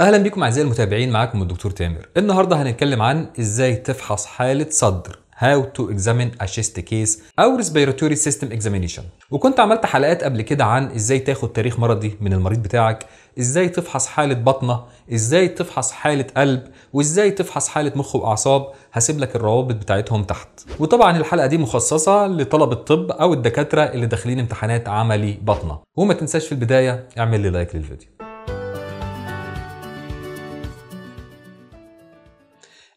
اهلا بيكم اعزائي المتابعين معاكم الدكتور تامر النهارده هنتكلم عن ازاي تفحص حاله صدر How to examine a chest case أو respiratory system examination وكنت عملت حلقات قبل كده عن إزاي تاخد تاريخ مرضي من المريض بتاعك إزاي تفحص حالة بطنة إزاي تفحص حالة قلب وإزاي تفحص حالة مخ وأعصاب هسيب لك الروابط بتاعتهم تحت وطبعا الحلقة دي مخصصة لطلب الطب أو الدكاترة اللي داخلين امتحانات عملي بطنة وما تنساش في البداية اعمل لي لايك للفيديو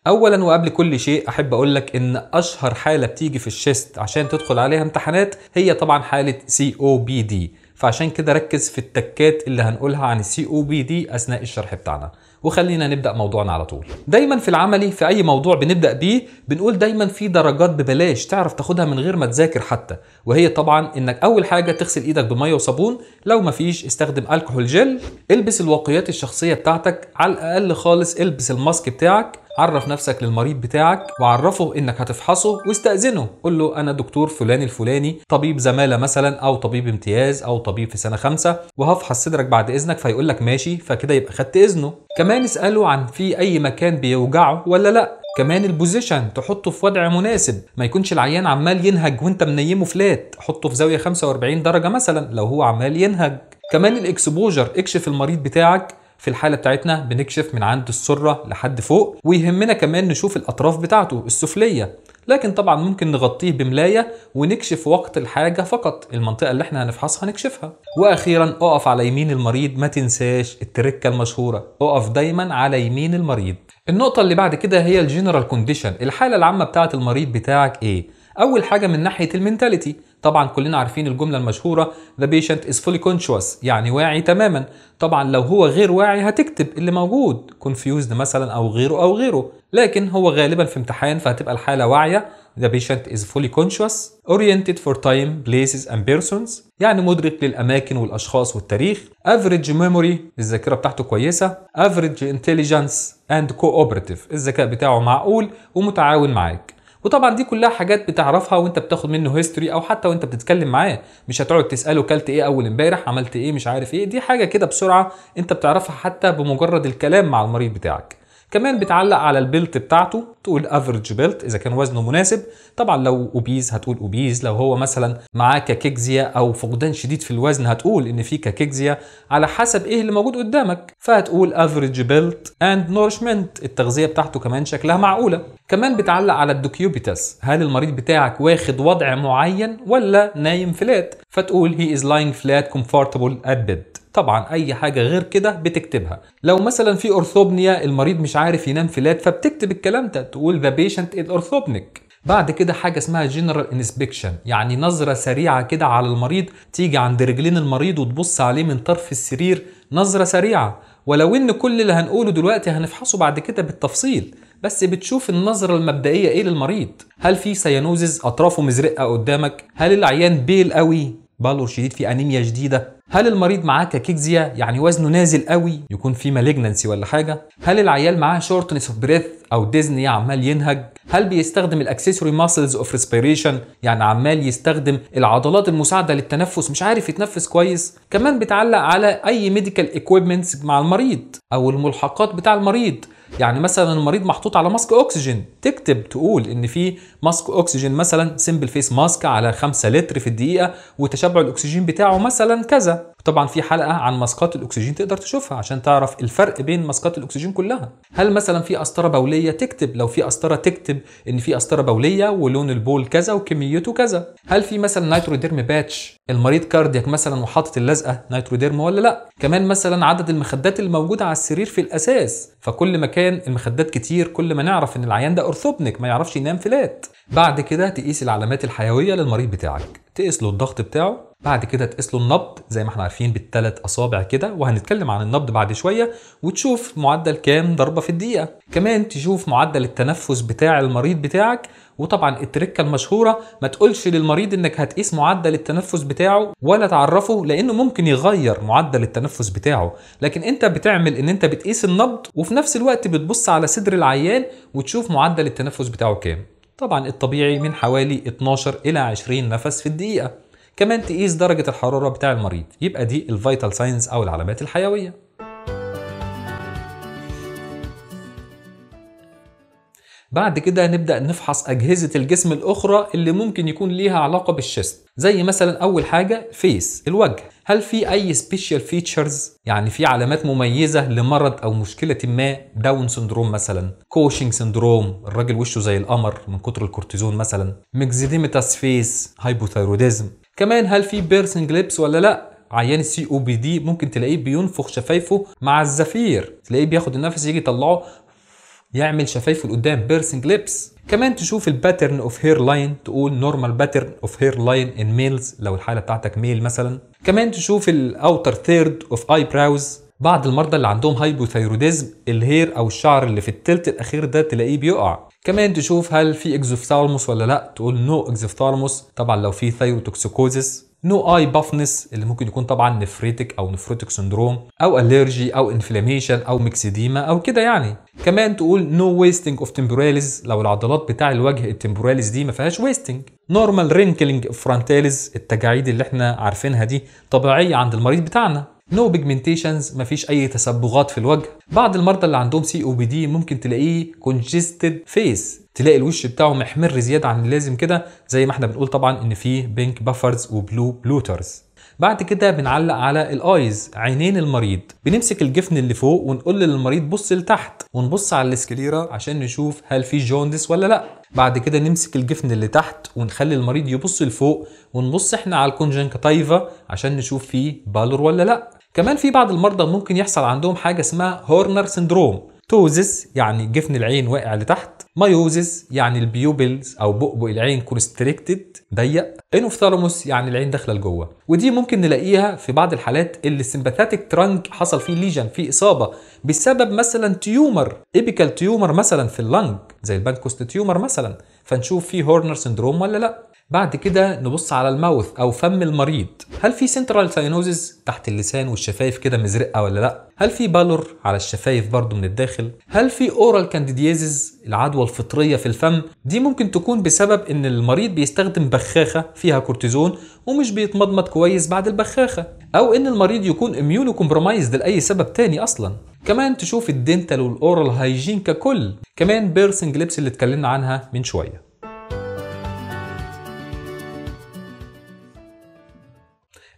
اولا وقبل كل شيء احب اقول لك ان اشهر حاله بتيجي في الشيست عشان تدخل عليها امتحانات هي طبعا حاله سي او بي دي فعشان كده ركز في التكات اللي هنقولها عن السي او بي دي اثناء الشرح بتاعنا وخلينا نبدا موضوعنا على طول دايما في العملي في اي موضوع بنبدا بيه بنقول دايما في درجات ببلاش تعرف تاخدها من غير ما تذاكر حتى وهي طبعا انك اول حاجه تغسل ايدك بميه وصابون لو مفيش استخدم الكحول جل البس الواقيات الشخصيه بتاعتك على الاقل خالص البس الماسك بتاعك عرف نفسك للمريض بتاعك وعرفه انك هتفحصه واستأذنه قول له انا دكتور فلان الفلاني طبيب زمالة مثلا او طبيب امتياز او طبيب في سنة خمسة وهفحص صدرك بعد اذنك فيقول لك ماشي فكده يبقى خدت اذنه كمان اسأله عن في اي مكان بيوجعه ولا لا كمان البوزيشن تحطه في وضع مناسب ما يكونش العيان عمال ينهج وانت منيمه فلات حطه في زاويه 45 درجه مثلا لو هو عمال ينهج كمان الاكسبوجر اكشف المريض بتاعك في الحاله بتاعتنا بنكشف من عند السره لحد فوق ويهمنا كمان نشوف الاطراف بتاعته السفليه لكن طبعا ممكن نغطيه بملايه ونكشف وقت الحاجه فقط المنطقه اللي احنا هنفحصها نكشفها واخيرا اقف على يمين المريض ما تنساش التركه المشهوره اقف دايما على يمين المريض النقطه اللي بعد كده هي الجنرال كونديشن الحاله العامه بتاعه المريض بتاعك ايه اول حاجه من ناحيه المينتاليتي طبعا كلنا عارفين الجمله المشهوره ذا بيشنت از فولي كونشوس يعني واعي تماما طبعا لو هو غير واعي هتكتب اللي موجود كونفيوزد مثلا او غيره او غيره لكن هو غالبا في امتحان فهتبقى الحاله واعيه ذا بيشنت از فولي كونشوس اورينتد فور تايم بليسز اند بيرسونز يعني مدرك للأماكن والأشخاص والتاريخ افريج ميموري الذاكرة بتاعته كويسة افريج انتليجنس اند cooperative الذكاء بتاعه معقول ومتعاون معاك وطبعا دي كلها حاجات بتعرفها وانت بتاخد منه هيستوري او حتى وانت بتتكلم معاه مش هتقعد تساله كلت ايه اول امبارح عملت ايه مش عارف ايه دي حاجه كده بسرعه انت بتعرفها حتى بمجرد الكلام مع المريض بتاعك كمان بتعلق على البلت بتاعته تقول افريج بيلت اذا كان وزنه مناسب طبعا لو اوبيز هتقول اوبيز لو هو مثلا معاه كاكيكزيا او فقدان شديد في الوزن هتقول ان في كاكيكزيا على حسب ايه اللي موجود قدامك فهتقول افريج بيلت اند نورشمنت التغذيه بتاعته كمان شكلها معقوله كمان بتعلق على الدوكيوبيتاس هل المريض بتاعك واخد وضع معين ولا نايم فلات فتقول هي از لاينج فلات كومفورتبل ات بيد طبعا اي حاجه غير كده بتكتبها لو مثلا في اورثوبنيا المريض مش عارف ينام في لات فبتكتب الكلام ده تقول ذا بيشنت از اورثوبنيك بعد كده حاجه اسمها جنرال انسبكشن يعني نظره سريعه كده على المريض تيجي عند رجلين المريض وتبص عليه من طرف السرير نظره سريعه ولو ان كل اللي هنقوله دلوقتي هنفحصه بعد كده بالتفصيل بس بتشوف النظرة المبدئية ايه للمريض هل في سيانوزز اطرافه مزرقة قدامك هل العيان بيل قوي بالور شديد في انيميا شديدة هل المريض معاه كاكيكزيا يعني وزنه نازل قوي يكون في مالجنسي ولا حاجه هل العيال معاه شورتنس اوف بريث او ديزني عمال ينهج هل بيستخدم الاكسسوري ماسلز اوف ريسبيريشن يعني عمال يستخدم العضلات المساعده للتنفس مش عارف يتنفس كويس كمان بتعلق على اي ميديكال ايكويبمنتس مع المريض او الملحقات بتاع المريض يعني مثلا المريض محطوط على ماسك اكسجين تكتب تقول ان في ماسك اكسجين مثلا سمبل فيس ماسك على 5 لتر في الدقيقه وتشبع الاكسجين بتاعه مثلا كذا طبعا في حلقه عن ماسكات الاكسجين تقدر تشوفها عشان تعرف الفرق بين ماسكات الاكسجين كلها هل مثلا في قسطره بوليه تكتب لو في قسطره تكتب ان في قسطره بوليه ولون البول كذا وكميته كذا هل في مثلا نيتروديرم باتش المريض كاردياك مثلا وحاطط اللزقه نيتروديرم ولا لا كمان مثلا عدد المخدات الموجوده على السرير في الاساس فكل ما كان المخدات كتير كل ما نعرف ان العيان ده اورثوبنك ما يعرفش ينام فلات بعد كده تقيس العلامات الحيويه للمريض بتاعك تقيس له الضغط بتاعه بعد كده تقيس له النبض زي ما احنا عارفين بالثلاث اصابع كده وهنتكلم عن النبض بعد شويه وتشوف معدل كام ضربه في الدقيقه كمان تشوف معدل التنفس بتاع المريض بتاعك وطبعا التركه المشهوره ما تقولش للمريض انك هتقيس معدل التنفس بتاعه ولا تعرفه لانه ممكن يغير معدل التنفس بتاعه لكن انت بتعمل ان انت بتقيس النبض وفي نفس الوقت بتبص على صدر العيان وتشوف معدل التنفس بتاعه كام طبعا الطبيعي من حوالي 12 إلى 20 نفس في الدقيقة كمان تقيس درجة الحرارة بتاع المريض يبقى دي الفيتال ساينز أو العلامات الحيوية بعد كده نبدأ نفحص أجهزة الجسم الأخرى اللي ممكن يكون ليها علاقة بالشست زي مثلا أول حاجة فيس الوجه هل في اي سبيشال فيتشرز يعني في علامات مميزه لمرض او مشكله ما داون سندروم مثلا كوشنج سندروم الراجل وشه زي القمر من كتر الكورتيزون مثلا ميكزيديما فيس هايبوثايروديزم كمان هل في بيرسنج ليبس ولا لا عيان السي او بي دي ممكن تلاقيه بينفخ شفايفه مع الزفير تلاقيه بياخد النفس يجي يطلعه يعمل شفايفه لقدام بيرسنج ليبس كمان تشوف الباترن اوف هير لاين تقول نورمال باترن اوف هير لاين ان ميلز لو الحاله بتاعتك ميل مثلا كمان تشوف الاوتر ثيرد اوف اي براوز بعض المرضى اللي عندهم هايبوثايروديزم الهير او الشعر اللي في التلت الاخير ده تلاقيه بيقع كمان تشوف هل في اكزوفثالموس ولا لا تقول نو no اكزوفثالموس طبعا لو في ثايروتوكسيكوزيس نو اي بافنس اللي ممكن يكون طبعا نفريتك او نفروتك سندروم او الرجي او انفلاميشن او ميكسيديما او كده يعني كمان تقول نو ويستنج اوف تمبوراليز لو العضلات بتاع الوجه التمبوراليز دي ما فيهاش ويستنج نورمال رينكلينج فرونتاليز التجاعيد اللي احنا عارفينها دي طبيعيه عند المريض بتاعنا نو no بيجمنتيشنز مفيش اي تصبغات في الوجه بعض المرضى اللي عندهم سي او بي دي ممكن تلاقيه كونجستد فيس تلاقي الوش بتاعه محمر زياده عن اللازم كده زي ما احنا بنقول طبعا ان فيه بينك بافرز وبلو بلوترز بعد كده بنعلق على الايز عينين المريض بنمسك الجفن اللي فوق ونقول للمريض بص لتحت ونبص على السكليرا عشان نشوف هل في جوندس ولا لا بعد كده نمسك الجفن اللي تحت ونخلي المريض يبص لفوق ونبص احنا على الكونجنكتايفا عشان نشوف فيه بالور ولا لا كمان في بعض المرضى ممكن يحصل عندهم حاجه اسمها هورنر سندروم توزس يعني جفن العين واقع لتحت مايوزس يعني البيوبلز او بؤبؤ العين كونستريكتد ضيق انوفثالموس يعني العين داخله لجوه ودي ممكن نلاقيها في بعض الحالات اللي السمباثاتيك ترانك حصل فيه ليجن في اصابه بسبب مثلا تيومر ايبيكال تيومر مثلا في اللنج زي البانكوست تيومر مثلا فنشوف فيه هورنر سندروم ولا لا بعد كده نبص على الماوث او فم المريض هل في سنترال ساينوزز تحت اللسان والشفايف كده مزرقه ولا لا هل في بالور على الشفايف برضو من الداخل هل في اورال كانديديزز العدوى الفطريه في الفم دي ممكن تكون بسبب ان المريض بيستخدم بخاخه فيها كورتيزون ومش بيتمضمض كويس بعد البخاخه او ان المريض يكون اميونو كومبرومايزد لاي سبب تاني اصلا كمان تشوف الدنتال والاورال هايجين ككل كمان بيرسنج لبس اللي اتكلمنا عنها من شويه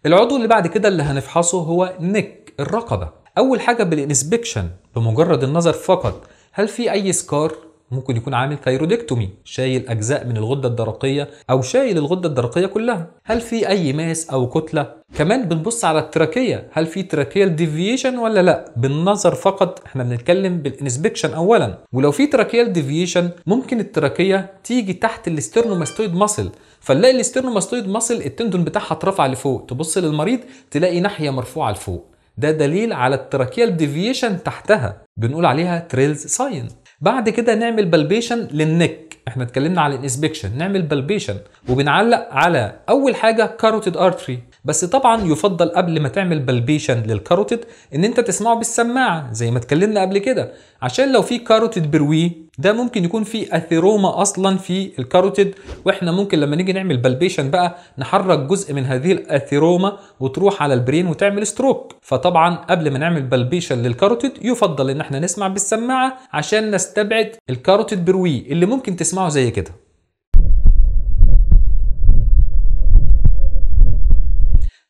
العضو اللي بعد كده اللي هنفحصه هو نك الرقبة أول حاجة بالإنسبكشن بمجرد النظر فقط هل في أي سكار ممكن يكون عامل ثيرودكتومي شايل اجزاء من الغده الدرقيه او شايل الغده الدرقيه كلها هل في اي ماس او كتله كمان بنبص على التراكيه هل في تراكيال ديفيشن ولا لا بالنظر فقط احنا بنتكلم بالانسبكشن اولا ولو في تراكيال ديفيشن ممكن التراكيه تيجي تحت الاسترنوماستويد ماسل فنلاقي الاسترنوماستويد ماسل التندون بتاعها اترفع لفوق تبص للمريض تلاقي ناحيه مرفوعه لفوق ده دليل على التراكيال ديفيشن تحتها بنقول عليها تريلز ساين بعد كده نعمل بالبيشن للنك احنا اتكلمنا على الانسبكشن نعمل بالبيشن وبنعلق على اول حاجه كاروتيد ارتري بس طبعا يفضل قبل ما تعمل بلبيشن للكاروتيد ان انت تسمعه بالسماعه زي ما اتكلمنا قبل كده عشان لو في كاروتيد بروي ده ممكن يكون في اثيروما اصلا في الكاروتيد واحنا ممكن لما نيجي نعمل بلبيشن بقى نحرك جزء من هذه الاثيروما وتروح على البرين وتعمل ستروك فطبعا قبل ما نعمل بلبيشن للكاروتيد يفضل ان احنا نسمع بالسماعه عشان نستبعد الكاروتيد بروي اللي ممكن تسمعه زي كده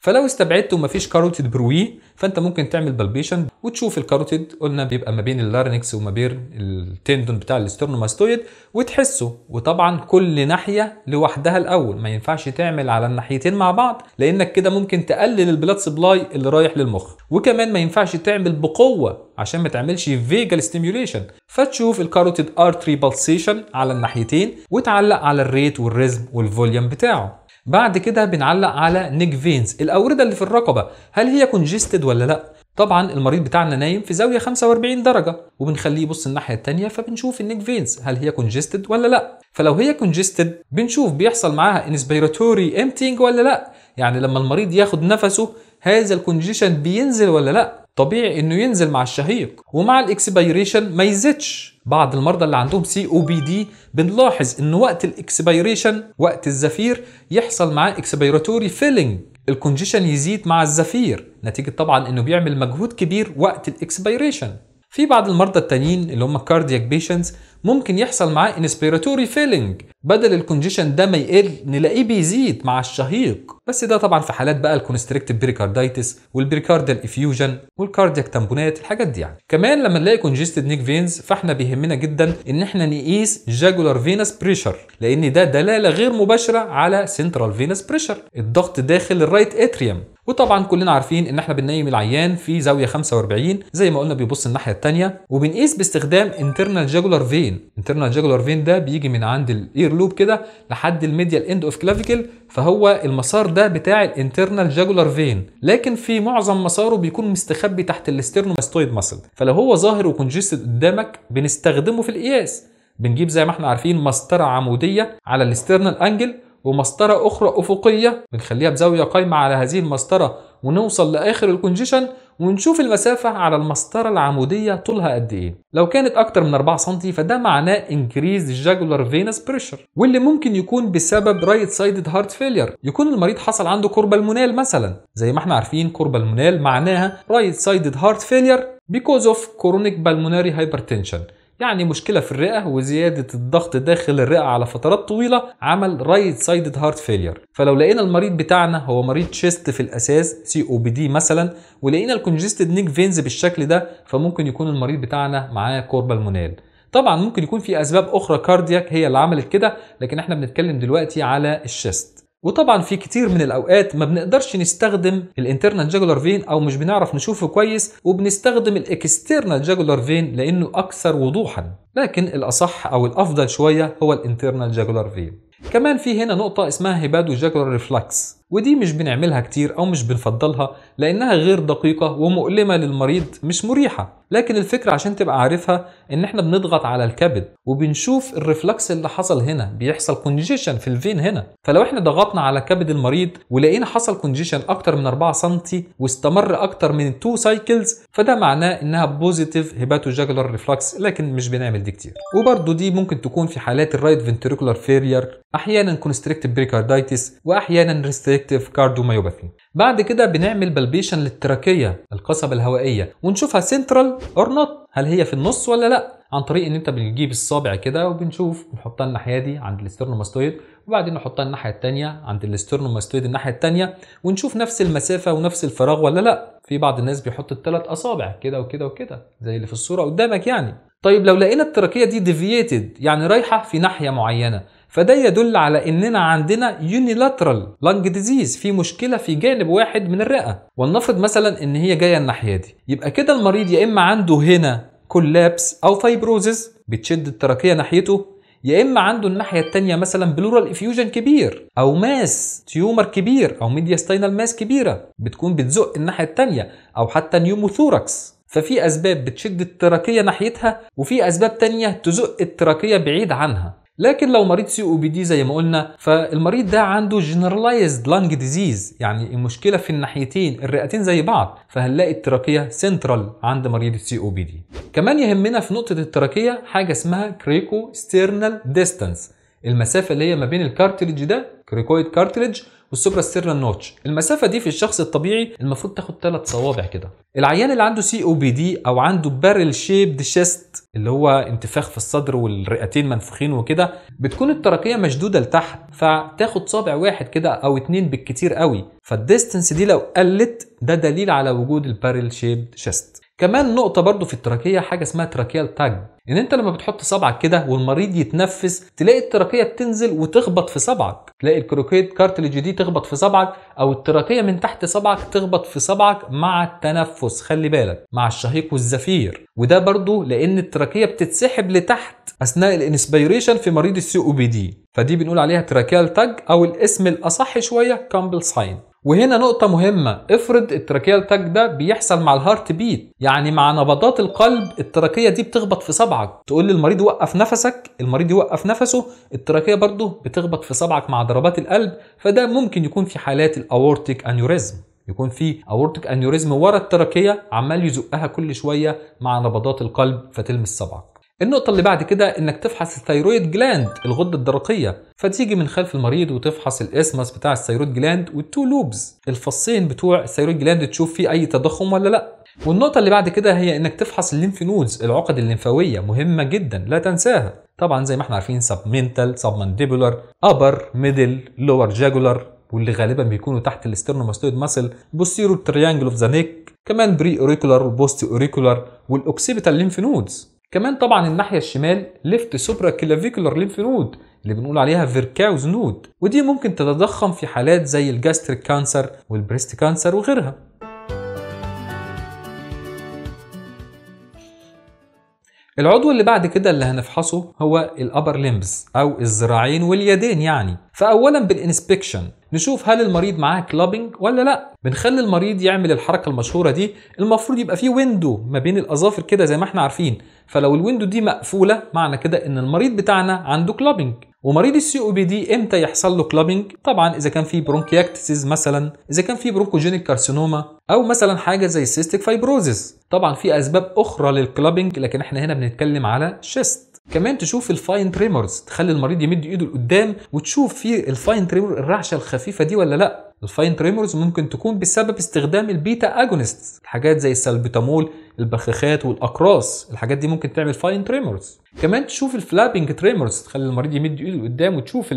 فلو استبعدت ومفيش كاروتيد بروي فانت ممكن تعمل بالبيشن وتشوف الكاروتيد قلنا بيبقى ما بين اللارنكس وما بين التندون بتاع الاسترنوماستويد وتحسه وطبعا كل ناحيه لوحدها الاول ما ينفعش تعمل على الناحيتين مع بعض لانك كده ممكن تقلل البلاد سبلاي اللي رايح للمخ وكمان ما ينفعش تعمل بقوه عشان ما تعملش فيجال ستيميوليشن فتشوف الكاروتيد ارتري بالسيشن على الناحيتين وتعلق على الريت والريزم والفوليوم بتاعه بعد كده بنعلق على نيك فينز الاورده اللي في الرقبه هل هي كونجستد ولا لا طبعا المريض بتاعنا نايم في زاويه 45 درجه وبنخليه يبص الناحيه الثانيه فبنشوف النيك فينز هل هي كونجستد ولا لا فلو هي كونجستد بنشوف بيحصل معاها انسبيراتوري امتينج ولا لا يعني لما المريض ياخد نفسه هذا الكونجيشن بينزل ولا لا طبيعي انه ينزل مع الشهيق ومع الاكسبيريشن ما يزيدش بعض المرضى اللي عندهم سي او بي دي بنلاحظ انه وقت الاكسبيريشن وقت الزفير يحصل معاه اكسبيراتوري فيلينج الكونجيشن يزيد مع الزفير نتيجه طبعا انه بيعمل مجهود كبير وقت الاكسبيريشن في بعض المرضى التانيين اللي هم cardiac patients ممكن يحصل معاه انسبيراتوري فيلينج بدل الكونجيشن ده ما يقل نلاقيه بيزيد مع الشهيق بس ده طبعا في حالات بقى الكونستريكتيف بريكاردايتس والبريكاردال افيوجن والكاردياك تامبونات الحاجات دي يعني كمان لما نلاقي كونجستد نيك فينز فاحنا بيهمنا جدا ان احنا نقيس جاجولار فينس بريشر لان ده دلاله غير مباشره على سنترال فينس بريشر الضغط داخل الرايت اتريوم وطبعا كلنا عارفين ان احنا بننيم العيان في زاويه 45 زي ما قلنا بيبص الناحيه الثانيه وبنقيس باستخدام انترنال جاجولار فين انترنال جاجولار فين ده بيجي من عند الاير لوب كده لحد الميديال اند اوف كلافيكل فهو المسار ده بتاع الانترنال جاجولار فين لكن في معظم مساره بيكون مستخبي تحت الاسترنوماستويد ماسل فلو هو ظاهر وكونجستد قدامك بنستخدمه في القياس بنجيب زي ما احنا عارفين مسطره عموديه على الاسترنال انجل ومسطرة أخرى أفقية بنخليها بزاوية قايمة على هذه المسطرة ونوصل لآخر الكونجيشن ونشوف المسافة على المسطرة العمودية طولها قد إيه لو كانت أكتر من 4 سم فده معناه increased jugular venous pressure واللي ممكن يكون بسبب right sided heart failure يكون المريض حصل عنده كربة المونال مثلا زي ما احنا عارفين كربة المونال معناها right sided heart failure because of chronic pulmonary hypertension يعني مشكله في الرئه وزياده الضغط داخل الرئه على فترات طويله عمل رايت سايدد هارت فيلير فلو لقينا المريض بتاعنا هو مريض تشيست في الاساس سي او بي دي مثلا ولقينا الكونجستد نيك فينز بالشكل ده فممكن يكون المريض بتاعنا معاه كوربالمونال طبعا ممكن يكون في اسباب اخرى كاردياك هي اللي عملت كده لكن احنا بنتكلم دلوقتي على الشيست وطبعا في كتير من الاوقات ما بنقدرش نستخدم الانترنال جاجولار فين او مش بنعرف نشوفه كويس وبنستخدم الاكسترنال جاجولار فين لانه اكثر وضوحا لكن الاصح او الافضل شويه هو الانترنال جاجولار فين كمان في هنا نقطة اسمها هيبادو جاجولار ريفلكس ودي مش بنعملها كتير أو مش بنفضلها لأنها غير دقيقة ومؤلمة للمريض مش مريحة لكن الفكرة عشان تبقى عارفها إن إحنا بنضغط على الكبد وبنشوف الرفلكس اللي حصل هنا بيحصل كونجيشن في الفين هنا فلو إحنا ضغطنا على كبد المريض ولقينا حصل كونجيشن أكتر من 4 سم واستمر أكتر من 2 سايكلز فده معناه إنها بوزيتيف هيباتوجاجولار ريفلكس لكن مش بنعمل دي كتير وبرده دي ممكن تكون في حالات الرايت فنتريكولار فيرير أحيانا كونستريكتيف بريكاردايتس وأحيانا ريستريكتيف سيلكتيف كارديوميوباثي بعد كده بنعمل بالبيشن للتراكيه القصبه الهوائيه ونشوفها سنترال اور نوت هل هي في النص ولا لا عن طريق ان انت بنجيب الصابع كده وبنشوف نحطها الناحيه دي عند الاسترنوماستويد وبعدين نحطها الناحيه التانية عند الاسترنوماستويد الناحيه التانية ونشوف نفس المسافه ونفس الفراغ ولا لا في بعض الناس بيحط الثلاث اصابع كده وكده وكده زي اللي في الصوره قدامك يعني طيب لو لقينا التراكيه دي ديفييتد يعني رايحه في ناحيه معينه فده يدل على اننا عندنا يونيلاترال لانج ديزيز في مشكله في جانب واحد من الرئه ولنفرض مثلا ان هي جايه الناحيه دي يبقى كده المريض يا اما عنده هنا كولابس او فايبروزز بتشد التراكيه ناحيته يا اما عنده الناحيه الثانيه مثلا بلورال افيوجن كبير او ماس تيومر كبير او ميدياستاينال ماس كبيره بتكون بتزق الناحيه الثانيه او حتى نيوموثوركس ففي اسباب بتشد التراكيه ناحيتها وفي اسباب تانية تزق التراكيه بعيد عنها لكن لو مريض سي او بي دي زي ما قلنا فالمريض ده عنده جنرالايزد لانج ديزيز يعني المشكله في الناحيتين الرئتين زي بعض فهنلاقي التراكيه سنترال عند مريض السي او بي دي كمان يهمنا في نقطه التراكيه حاجه اسمها كريكو ستيرنال ديستانس المسافه اللي هي ما بين الكارتريج ده كريكويد كارتريج والسوبرا ستيرنا نوتش المسافه دي في الشخص الطبيعي المفروض تاخد ثلاث صوابع كده العيان اللي عنده سي او بي دي او عنده بارل شيب شيست اللي هو انتفاخ في الصدر والرئتين منفوخين وكده بتكون الترقيه مشدوده لتحت فتاخد صابع واحد كده او اتنين بالكتير قوي فالديستنس دي لو قلت ده دليل على وجود البارل شيب شيست كمان نقطه برضو في التراكيه حاجه اسمها تراكيال تاج ان انت لما بتحط صبعك كده والمريض يتنفس تلاقي التراكيه بتنزل وتخبط في صبعك تلاقي الكروكيت كارتلج دي تخبط في صبعك او التراكيه من تحت صبعك تخبط في صبعك مع التنفس خلي بالك مع الشهيق والزفير وده برضو لان التراكيه بتتسحب لتحت اثناء الانسبيريشن في مريض السي او بي دي فدي بنقول عليها تراكيال تاج او الاسم الاصح شويه كامبل ساين وهنا نقطة مهمة افرض التراكيال تاج ده بيحصل مع الهارت بيت يعني مع نبضات القلب التراكية دي بتخبط في صبعك تقول للمريض وقف نفسك المريض يوقف نفسه التراكية برضه بتخبط في صبعك مع ضربات القلب فده ممكن يكون في حالات الاورتيك انيوريزم يكون في اورتيك انيوريزم ورا التراكية عمال يزقها كل شوية مع نبضات القلب فتلمس صبعك النقطة اللي بعد كده انك تفحص الثيرويد جلاند الغدة الدرقية فتيجي من خلف المريض وتفحص الاسمس بتاع الثيرويد جلاند والتو لوبز الفصين بتوع الثيرويد جلاند تشوف فيه اي تضخم ولا لا والنقطة اللي بعد كده هي انك تفحص الليمف نودز العقد الليمفاوية مهمة جدا لا تنساها طبعا زي ما احنا عارفين سبمنتال سبمانديبولار ابر ميدل لور جاجولار واللي غالبا بيكونوا تحت الاسترنوماستويد ماسل بوستيرو تريانجل اوف ذا نيك كمان بري اوريكولار وبوست اوريكولار والاوكسيبيتال ليمف نودز كمان طبعا الناحيه الشمال ليفت سوبرا كلافيكولار ليمف نود اللي بنقول عليها فيركاوز نود ودي ممكن تتضخم في حالات زي الجاستريك كانسر والبريست كانسر وغيرها العضو اللي بعد كده اللي هنفحصه هو الابر ليمبز او الذراعين واليدين يعني فاولا بالانسبكشن نشوف هل المريض معاه كلابنج ولا لا بنخلي المريض يعمل الحركه المشهوره دي المفروض يبقى فيه ويندو ما بين الاظافر كده زي ما احنا عارفين فلو الويندو دي مقفوله معنى كده ان المريض بتاعنا عنده كلابنج ومريض السي او بي دي امتى يحصل له كلابنج طبعا اذا كان في برونكياكتسيز مثلا اذا كان في برونكوجينيك كارسينوما او مثلا حاجه زي سيستيك فايبروزيس طبعا في اسباب اخرى للكلابنج لكن احنا هنا بنتكلم على شيست كمان تشوف الفاين تريمرز تخلي المريض يمد ايده لقدام وتشوف في الفاين تريمر الرعشه الخفيفه دي ولا لا الفاين تريمرز ممكن تكون بسبب استخدام البيتا اجونست الحاجات زي السالبيتامول البخاخات والاقراص الحاجات دي ممكن تعمل فاين تريمرز كمان تشوف الفلابنج تريمرز تخلي المريض يمد ايده لقدام وتشوف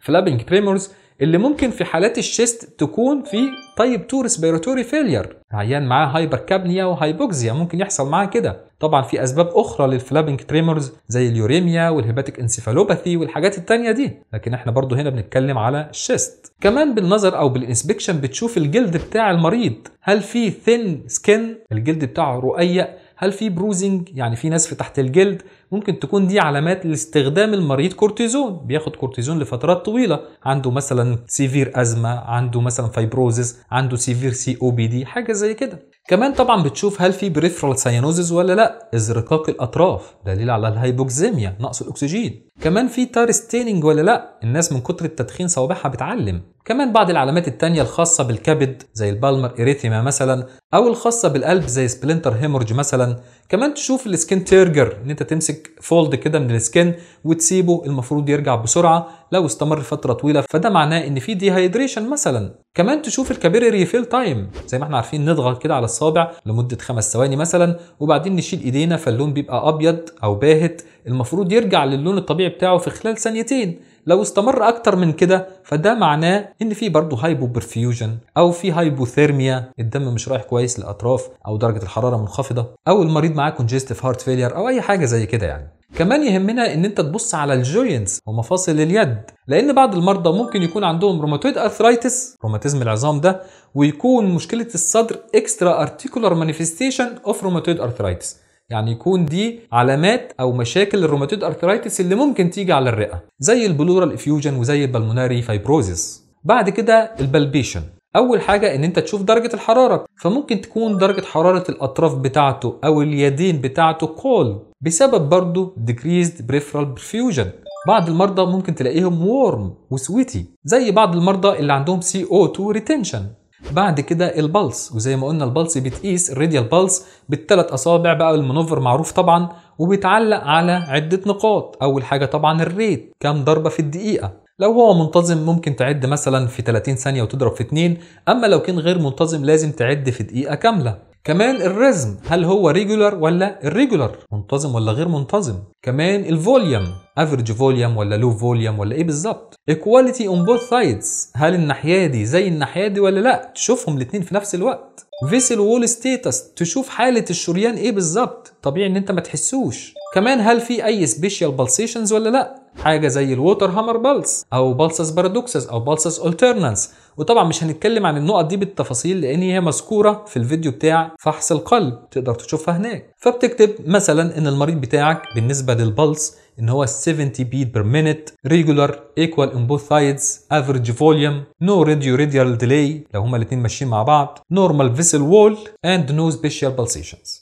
الفلابنج تريمرز اللي ممكن في حالات الشيست تكون في طيب 2 ريسبيراتوري فيلير عيان معاه هايبر كابنيا وهايبوكسيا ممكن يحصل معاه كده طبعا في اسباب اخرى للفلابنج تريمرز زي اليوريميا والهيباتيك انسيفالوباثي والحاجات التانية دي لكن احنا برضو هنا بنتكلم على الشيست كمان بالنظر او بالانسبكشن بتشوف الجلد بتاع المريض هل في ثين سكن الجلد بتاعه رقيق هل في بروزنج يعني في نزف تحت الجلد ممكن تكون دي علامات لاستخدام المريض كورتيزون بياخد كورتيزون لفترات طويله عنده مثلا سيفير ازمه عنده مثلا فيبروزيس عنده سيفير سي او بي دي حاجه زي كده كمان طبعا بتشوف هل في بريفرال ساينوزز ولا لا ازرقاق الاطراف دليل على الهايبوكزيميا نقص الاكسجين كمان في تارستيننج ولا لا الناس من كتر التدخين صوابعها بتعلم كمان بعض العلامات التانية الخاصة بالكبد زي البالمر إريثيما مثلا أو الخاصة بالقلب زي سبلنتر هيمورج مثلا كمان تشوف السكين تيرجر إن أنت تمسك تمسك فولد كده من السكن وتسيبه المفروض يرجع بسرعه لو استمر فتره طويله فده معناه ان في ديهايدريشن مثلا كمان تشوف الكابيري ريفيل تايم زي ما احنا عارفين نضغط كده على الصابع لمده خمس ثواني مثلا وبعدين نشيل ايدينا فاللون بيبقى ابيض او باهت المفروض يرجع للون الطبيعي بتاعه في خلال ثانيتين لو استمر اكتر من كده فده معناه ان في برضه هايبو برفيوجن او في هايبوثيرميا الدم مش رايح كويس للاطراف او درجه الحراره منخفضه او المريض معاه كونجستيف هارت فيلير او اي حاجه زي كده يعني كمان يهمنا ان انت تبص على الجوينتس ومفاصل اليد لان بعض المرضى ممكن يكون عندهم روماتويد ارثرايتس روماتيزم العظام ده ويكون مشكله الصدر اكسترا ارتيكولار مانيفستيشن اوف روماتويد ارثرايتس يعني يكون دي علامات او مشاكل الروماتويد ارثرايتس اللي ممكن تيجي على الرئه زي البلورال افيوجن وزي البلموناري فايبروزيس بعد كده البلبيشن اول حاجه ان انت تشوف درجه الحراره فممكن تكون درجه حراره الاطراف بتاعته او اليدين بتاعته كول بسبب برضه decreased peripheral perfusion بعض المرضى ممكن تلاقيهم وورم وسويتي زي بعض المرضى اللي عندهم CO2 retention بعد كده البلس وزي ما قلنا البلس بتقيس الراديال بلس بالثلاث اصابع بقى المانوفر معروف طبعا وبيتعلق على عده نقاط اول حاجه طبعا الريت كام ضربه في الدقيقه لو هو منتظم ممكن تعد مثلا في 30 ثانيه وتضرب في 2 اما لو كان غير منتظم لازم تعد في دقيقه كامله كمان الرزم هل هو ريجولار ولا الريجولار منتظم ولا غير منتظم كمان الفوليوم افريج فوليوم ولا لو فوليوم ولا ايه بالظبط ايكواليتي اون بوث سايدز هل الناحيه دي زي الناحيه دي ولا لا تشوفهم الاثنين في نفس الوقت فيسل وول ستيتس تشوف حاله الشريان ايه بالظبط طبيعي ان انت ما تحسوش كمان هل في اي سبيشال بالسيشنز ولا لا حاجه زي الووتر هامر بالس او بالسس بارادوكسس او بالسس الترنانس وطبعا مش هنتكلم عن النقط دي بالتفاصيل لان هي مذكوره في الفيديو بتاع فحص القلب تقدر تشوفها هناك فبتكتب مثلا ان المريض بتاعك بالنسبه للبلس ان هو 70 beat per minute ريجولار ايكوال ان بوث سايدز افريج فوليوم نو راديو راديال ديلي لو هما الاثنين ماشيين مع بعض نورمال فيسل وول اند نو سبيشال pulsations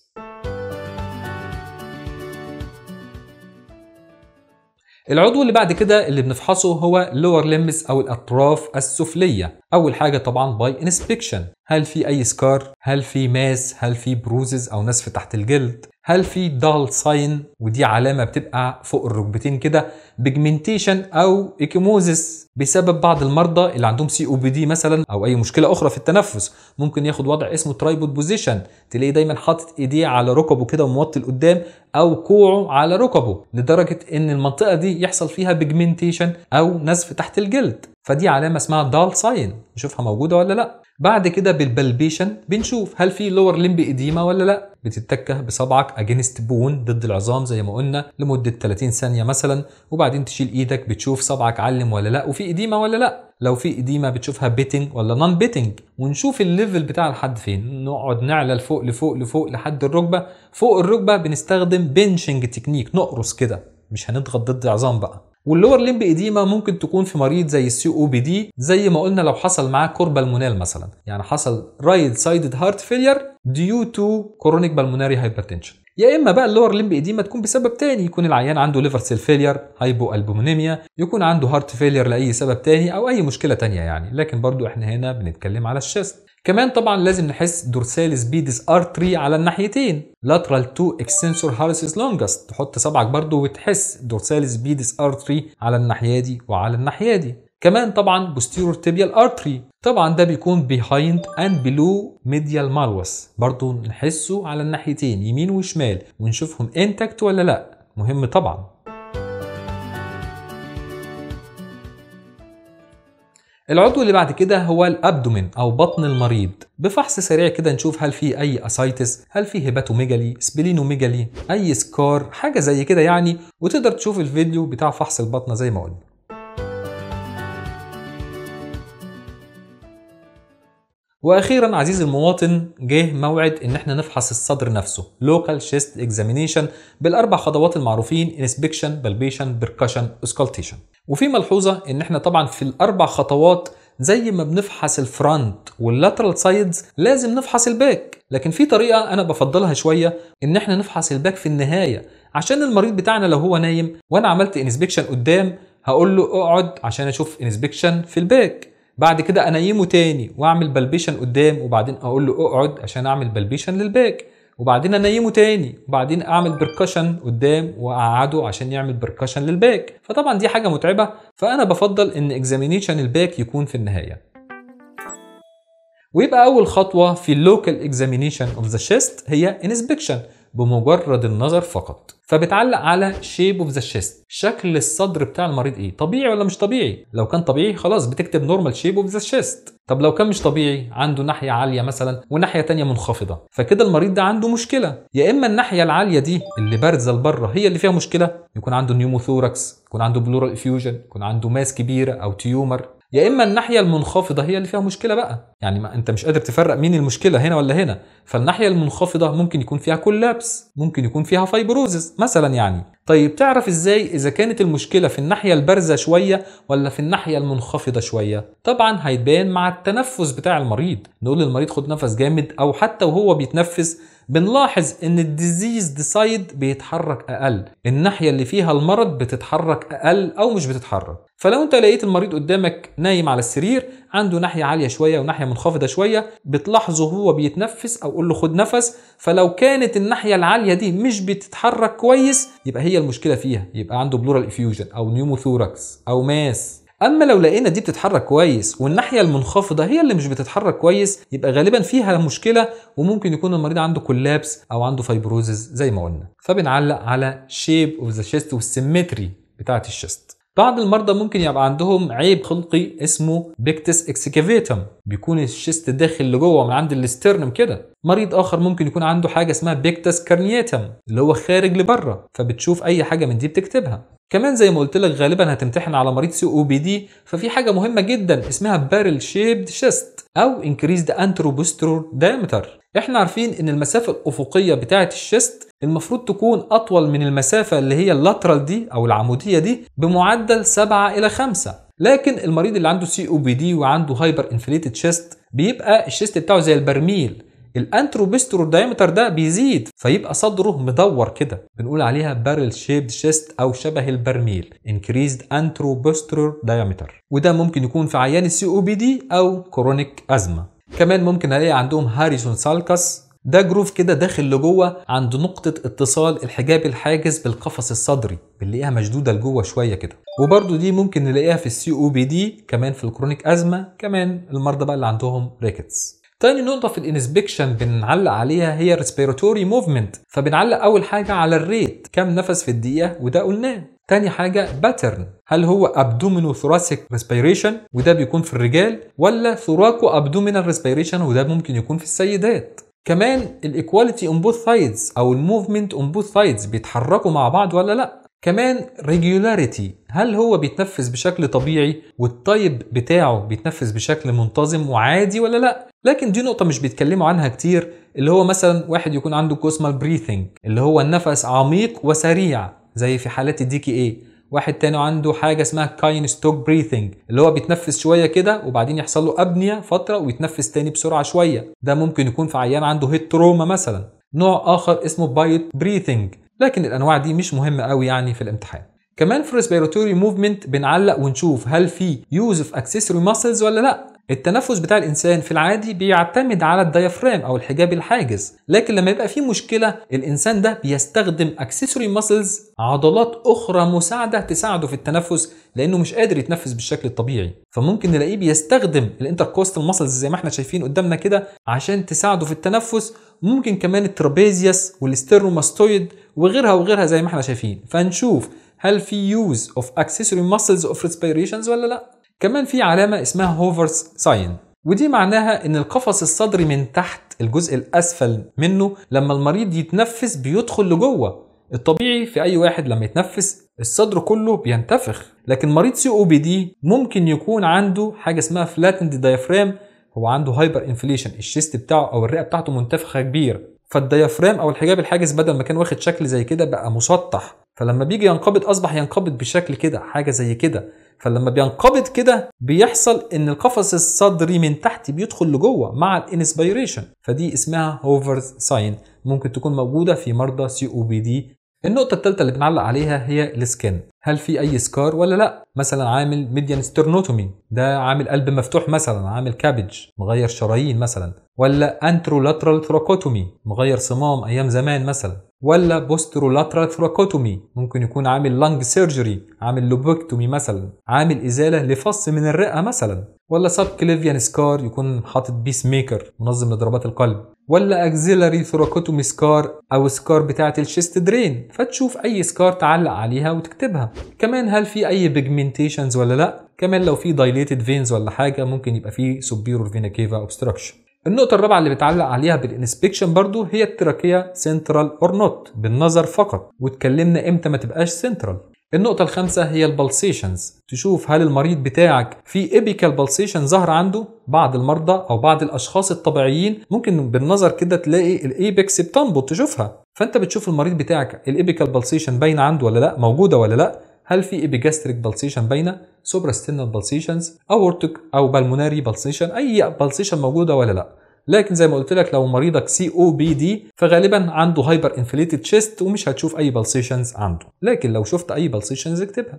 العضو اللي بعد كده اللي بنفحصه هو lower limbs او الاطراف السفليه اول حاجه طبعا باي inspection هل في اي سكار هل في ماس هل في بروزز او نسف تحت الجلد هل في دال ساين ودي علامه بتبقى فوق الركبتين كده بيجمنتيشن او ايكيموزس بسبب بعض المرضى اللي عندهم سي او بي دي مثلا او اي مشكله اخرى في التنفس ممكن ياخد وضع اسمه ترايبود بوزيشن تلاقيه دايما حاطط ايديه على ركبه كده وموطي لقدام او كوعه على ركبه لدرجه ان المنطقه دي يحصل فيها بيجمنتيشن او نزف تحت الجلد فدي علامه اسمها دال ساين نشوفها موجوده ولا لا بعد كده بالبلبيشن بنشوف هل في لور لمب اديما ولا لا بتتكه بصبعك اجينست بون ضد العظام زي ما قلنا لمده 30 ثانيه مثلا وبعدين تشيل ايدك بتشوف صبعك علم ولا لا وفي في اديمه ولا لا لو في اديمه بتشوفها بيتنج ولا نون بيتنج ونشوف الليفل بتاع الحد فين نقعد نعلى لفوق لفوق لفوق لحد الركبه فوق الركبه بنستخدم بنشنج تكنيك نقرص كده مش هنضغط ضد عظام بقى واللور ليمب اديما ممكن تكون في مريض زي السي او بي دي زي ما قلنا لو حصل معاه كوربا المونال مثلا يعني حصل رايد سايدد هارت فيلير ديو تو كورونيك بالموناري هايبرتنشن يا اما بقى اللور لمب ايديما تكون بسبب تاني يكون العيان عنده ليفر سيل فيلير هايبو البومونيميا يكون عنده هارت فيلير لاي سبب تاني او اي مشكله تانية يعني لكن برضو احنا هنا بنتكلم على الشست كمان طبعا لازم نحس دورساليس بيدس ارتري على الناحيتين لاترال تو اكسنسور هارسيس لونجست تحط صبعك برضو وتحس دورساليس بيدس ارتري على الناحيه دي وعلى الناحيه دي كمان طبعا posterior tibial artery طبعا ده بيكون behind and below medial malleus برضه نحسه على الناحيتين يمين وشمال ونشوفهم intact ولا لا مهم طبعا العضو اللي بعد كده هو الابدومين او بطن المريض بفحص سريع كده نشوف هل في اي اسايتس هل في هيباتوميجالي سبلينوميجالي اي سكار حاجه زي كده يعني وتقدر تشوف الفيديو بتاع فحص البطنه زي ما قلنا واخيرا عزيزي المواطن جه موعد ان احنا نفحص الصدر نفسه لوكال شيست اكزامينيشن بالاربع خطوات المعروفين انسبكشن بالبيشن بركشن اسكالتيشن وفي ملحوظه ان احنا طبعا في الاربع خطوات زي ما بنفحص الفرونت واللاترال سايدز لازم نفحص الباك لكن في طريقه انا بفضلها شويه ان احنا نفحص الباك في النهايه عشان المريض بتاعنا لو هو نايم وانا عملت انسبكشن قدام هقول له اقعد عشان اشوف انسبكشن في الباك بعد كده انيمه تاني واعمل بلبيشن قدام وبعدين اقول له اقعد عشان اعمل بلبيشن للباك وبعدين انيمه تاني وبعدين اعمل بركشن قدام واقعده عشان يعمل بركشن للباك فطبعا دي حاجه متعبه فانا بفضل ان اكزامينيشن الباك يكون في النهايه ويبقى اول خطوه في اللوكال اكزامينيشن اوف ذا شيست هي انسبكشن بمجرد النظر فقط فبتعلق على شيب اوف ذا شيست شكل الصدر بتاع المريض ايه طبيعي ولا مش طبيعي لو كان طبيعي خلاص بتكتب نورمال شيب اوف ذا شيست طب لو كان مش طبيعي عنده ناحيه عاليه مثلا وناحيه تانية منخفضه فكده المريض ده عنده مشكله يا اما الناحيه العاليه دي اللي بارزه لبره هي اللي فيها مشكله يكون عنده نيوموثوركس يكون عنده بلورال افيوجن يكون عنده ماس كبيره او تيومر يا اما الناحيه المنخفضه هي اللي فيها مشكله بقى يعني ما انت مش قادر تفرق مين المشكله هنا ولا هنا فالناحية المنخفضة ممكن يكون فيها كولابس ممكن يكون فيها فايبروزز مثلا يعني طيب تعرف ازاي اذا كانت المشكلة في الناحية البارزة شوية ولا في الناحية المنخفضة شوية طبعا هيبان مع التنفس بتاع المريض نقول للمريض خد نفس جامد او حتى وهو بيتنفس بنلاحظ ان الديزيز ديسايد بيتحرك اقل الناحية اللي فيها المرض بتتحرك اقل او مش بتتحرك فلو انت لقيت المريض قدامك نايم على السرير عنده ناحيه عاليه شويه وناحيه منخفضه شويه بتلاحظه هو بيتنفس او قول له خد نفس فلو كانت الناحيه العاليه دي مش بتتحرك كويس يبقى هي المشكله فيها يبقى عنده بلورال افيوجن او نيوموثوركس او ماس اما لو لقينا دي بتتحرك كويس والناحيه المنخفضه هي اللي مش بتتحرك كويس يبقى غالبا فيها مشكله وممكن يكون المريض عنده كولابس او عنده فايبروزز زي ما قلنا فبنعلق على شيب اوف ذا شيست والسيمتري بتاعه الشيست بعض المرضى ممكن يبقى عندهم عيب خلقي اسمه بيكتس اكسكافيتم بيكون الشيست داخل لجوه من عند الاسترنم كده مريض اخر ممكن يكون عنده حاجه اسمها بيكتس كارنياتم اللي هو خارج لبره فبتشوف اي حاجه من دي بتكتبها كمان زي ما قلت لك غالبا هتمتحن على مريض سي او بي دي ففي حاجه مهمه جدا اسمها بارل شيبد شيست او انكريزد انتروبوسترور دايمتر احنا عارفين ان المسافه الافقيه بتاعه الشيست المفروض تكون أطول من المسافة اللي هي اللاترال دي أو العمودية دي بمعدل 7 إلى 5 لكن المريض اللي عنده سي او بي دي وعنده هايبر انفليتد شيست بيبقى الشيست بتاعه زي البرميل الانتروبسترو دايمتر ده بيزيد فيبقى صدره مدور كده بنقول عليها بارل شيبد شيست او شبه البرميل انكريزد انتروبسترو دايمتر وده ممكن يكون في عيان السي او بي دي او كرونيك ازمه كمان ممكن الاقي عندهم هاريسون سالكس ده جروف كده داخل لجوه عند نقطه اتصال الحجاب الحاجز بالقفص الصدري بنلاقيها مشدوده لجوه شويه كده وبرده دي ممكن نلاقيها في السي او بي دي كمان في الكرونيك ازمه كمان المرضى بقى اللي عندهم ريكتس تاني نقطة في الانسبكشن بنعلق عليها هي respiratory موفمنت فبنعلق أول حاجة على الريت كم نفس في الدقيقة وده قلناه تاني حاجة باترن هل هو ابدومينو ثوراسيك ريسبيريشن وده بيكون في الرجال ولا ثوراكو ابدومينال ريسبيريشن وده ممكن يكون في السيدات كمان الايكواليتي اون بوث سايدز او الموفمنت اون بوث سايدز بيتحركوا مع بعض ولا لا كمان ريجولاريتي هل هو بيتنفذ بشكل طبيعي والتايب بتاعه بيتنفذ بشكل منتظم وعادي ولا لا لكن دي نقطه مش بيتكلموا عنها كتير اللي هو مثلا واحد يكون عنده كوسمال بريثنج اللي هو النفس عميق وسريع زي في حالات الدي كي اي واحد تاني عنده حاجه اسمها كاين ستوك بريثنج اللي هو بيتنفس شويه كده وبعدين يحصل له ابنيه فتره ويتنفس تاني بسرعه شويه ده ممكن يكون في عيان عنده هيت تروما مثلا نوع اخر اسمه بايت بريثنج لكن الانواع دي مش مهمه قوي يعني في الامتحان كمان في الريسبيراتوري موفمنت بنعلق ونشوف هل في يوز اوف اكسسوري ولا لا التنفس بتاع الانسان في العادي بيعتمد على الديافرام او الحجاب الحاجز لكن لما يبقى فيه مشكله الانسان ده بيستخدم اكسسوري ماسلز عضلات اخرى مساعده تساعده في التنفس لانه مش قادر يتنفس بالشكل الطبيعي فممكن نلاقيه بيستخدم الانتركوستال ماسلز زي ما احنا شايفين قدامنا كده عشان تساعده في التنفس ممكن كمان الترابيزيوس والستيروماستويد وغيرها وغيرها زي ما احنا شايفين فنشوف هل في يوز اوف اكسسوري ماسلز اوف ريسبيريشنز ولا لا كمان في علامة اسمها هوفرز ساين ودي معناها ان القفص الصدري من تحت الجزء الاسفل منه لما المريض يتنفس بيدخل لجوه الطبيعي في اي واحد لما يتنفس الصدر كله بينتفخ لكن مريض سي او بي دي ممكن يكون عنده حاجه اسمها فلاتند دايفرام هو عنده هايبر انفليشن الشيست بتاعه او الرئه بتاعته منتفخه كبير فالديافرام او الحجاب الحاجز بدل ما كان واخد شكل زي كده بقى مسطح فلما بيجي ينقبض اصبح ينقبض بشكل كده حاجه زي كده فلما بينقبض كده بيحصل ان القفص الصدري من تحت بيدخل لجوه مع الانسبيريشن فدي اسمها هوفر ساين ممكن تكون موجوده في مرضى سي او بي دي النقطة الثالثة اللي بنعلق عليها هي السكن، هل في أي سكار ولا لأ؟ مثلا عامل ميديان سترنوتومي، ده عامل قلب مفتوح مثلا، عامل كابج، مغير شرايين مثلا، ولا انترولاترال ثراكوتومي مغير صمام ايام زمان مثلا ولا بوسترولاترال ثراكوتومي ممكن يكون عامل لانج سيرجري عامل لوبكتومي مثلا عامل ازاله لفص من الرئه مثلا ولا سب كليفيان سكار يكون حاطط بيس ميكر منظم لضربات القلب ولا اكزيلاري ثراكوتومي سكار او سكار بتاعه الشيست درين فتشوف اي سكار تعلق عليها وتكتبها كمان هل في اي بيجمنتيشنز ولا لا كمان لو في دايليتد فينز ولا حاجه ممكن يبقى في سوبيرور فينا كيفا اوبستراكشن النقطة الرابعة اللي بتعلق عليها بالانسبكشن برضو هي التراكية سنترال اور نوت بالنظر فقط واتكلمنا امتى ما تبقاش سنترال النقطة الخامسة هي البلسيشنز تشوف هل المريض بتاعك في ابيكال بلسيشن ظهر عنده بعض المرضى او بعض الاشخاص الطبيعيين ممكن بالنظر كده تلاقي الايبكس بتنبض تشوفها فانت بتشوف المريض بتاعك الابيكال بلسيشن باينه عنده ولا لا موجوده ولا لا هل في ايبيجاستريك بالسيشن باينه سوبراستينال بالسيشنز اورتيك او بالموناري بالسيشن اي بالسيشن موجوده ولا لا لكن زي ما قلت لك لو مريضك سي او بي دي فغالبا عنده هايبر انفليتد تشيست ومش هتشوف اي بالسيشنز عنده لكن لو شفت اي بالسيشنز اكتبها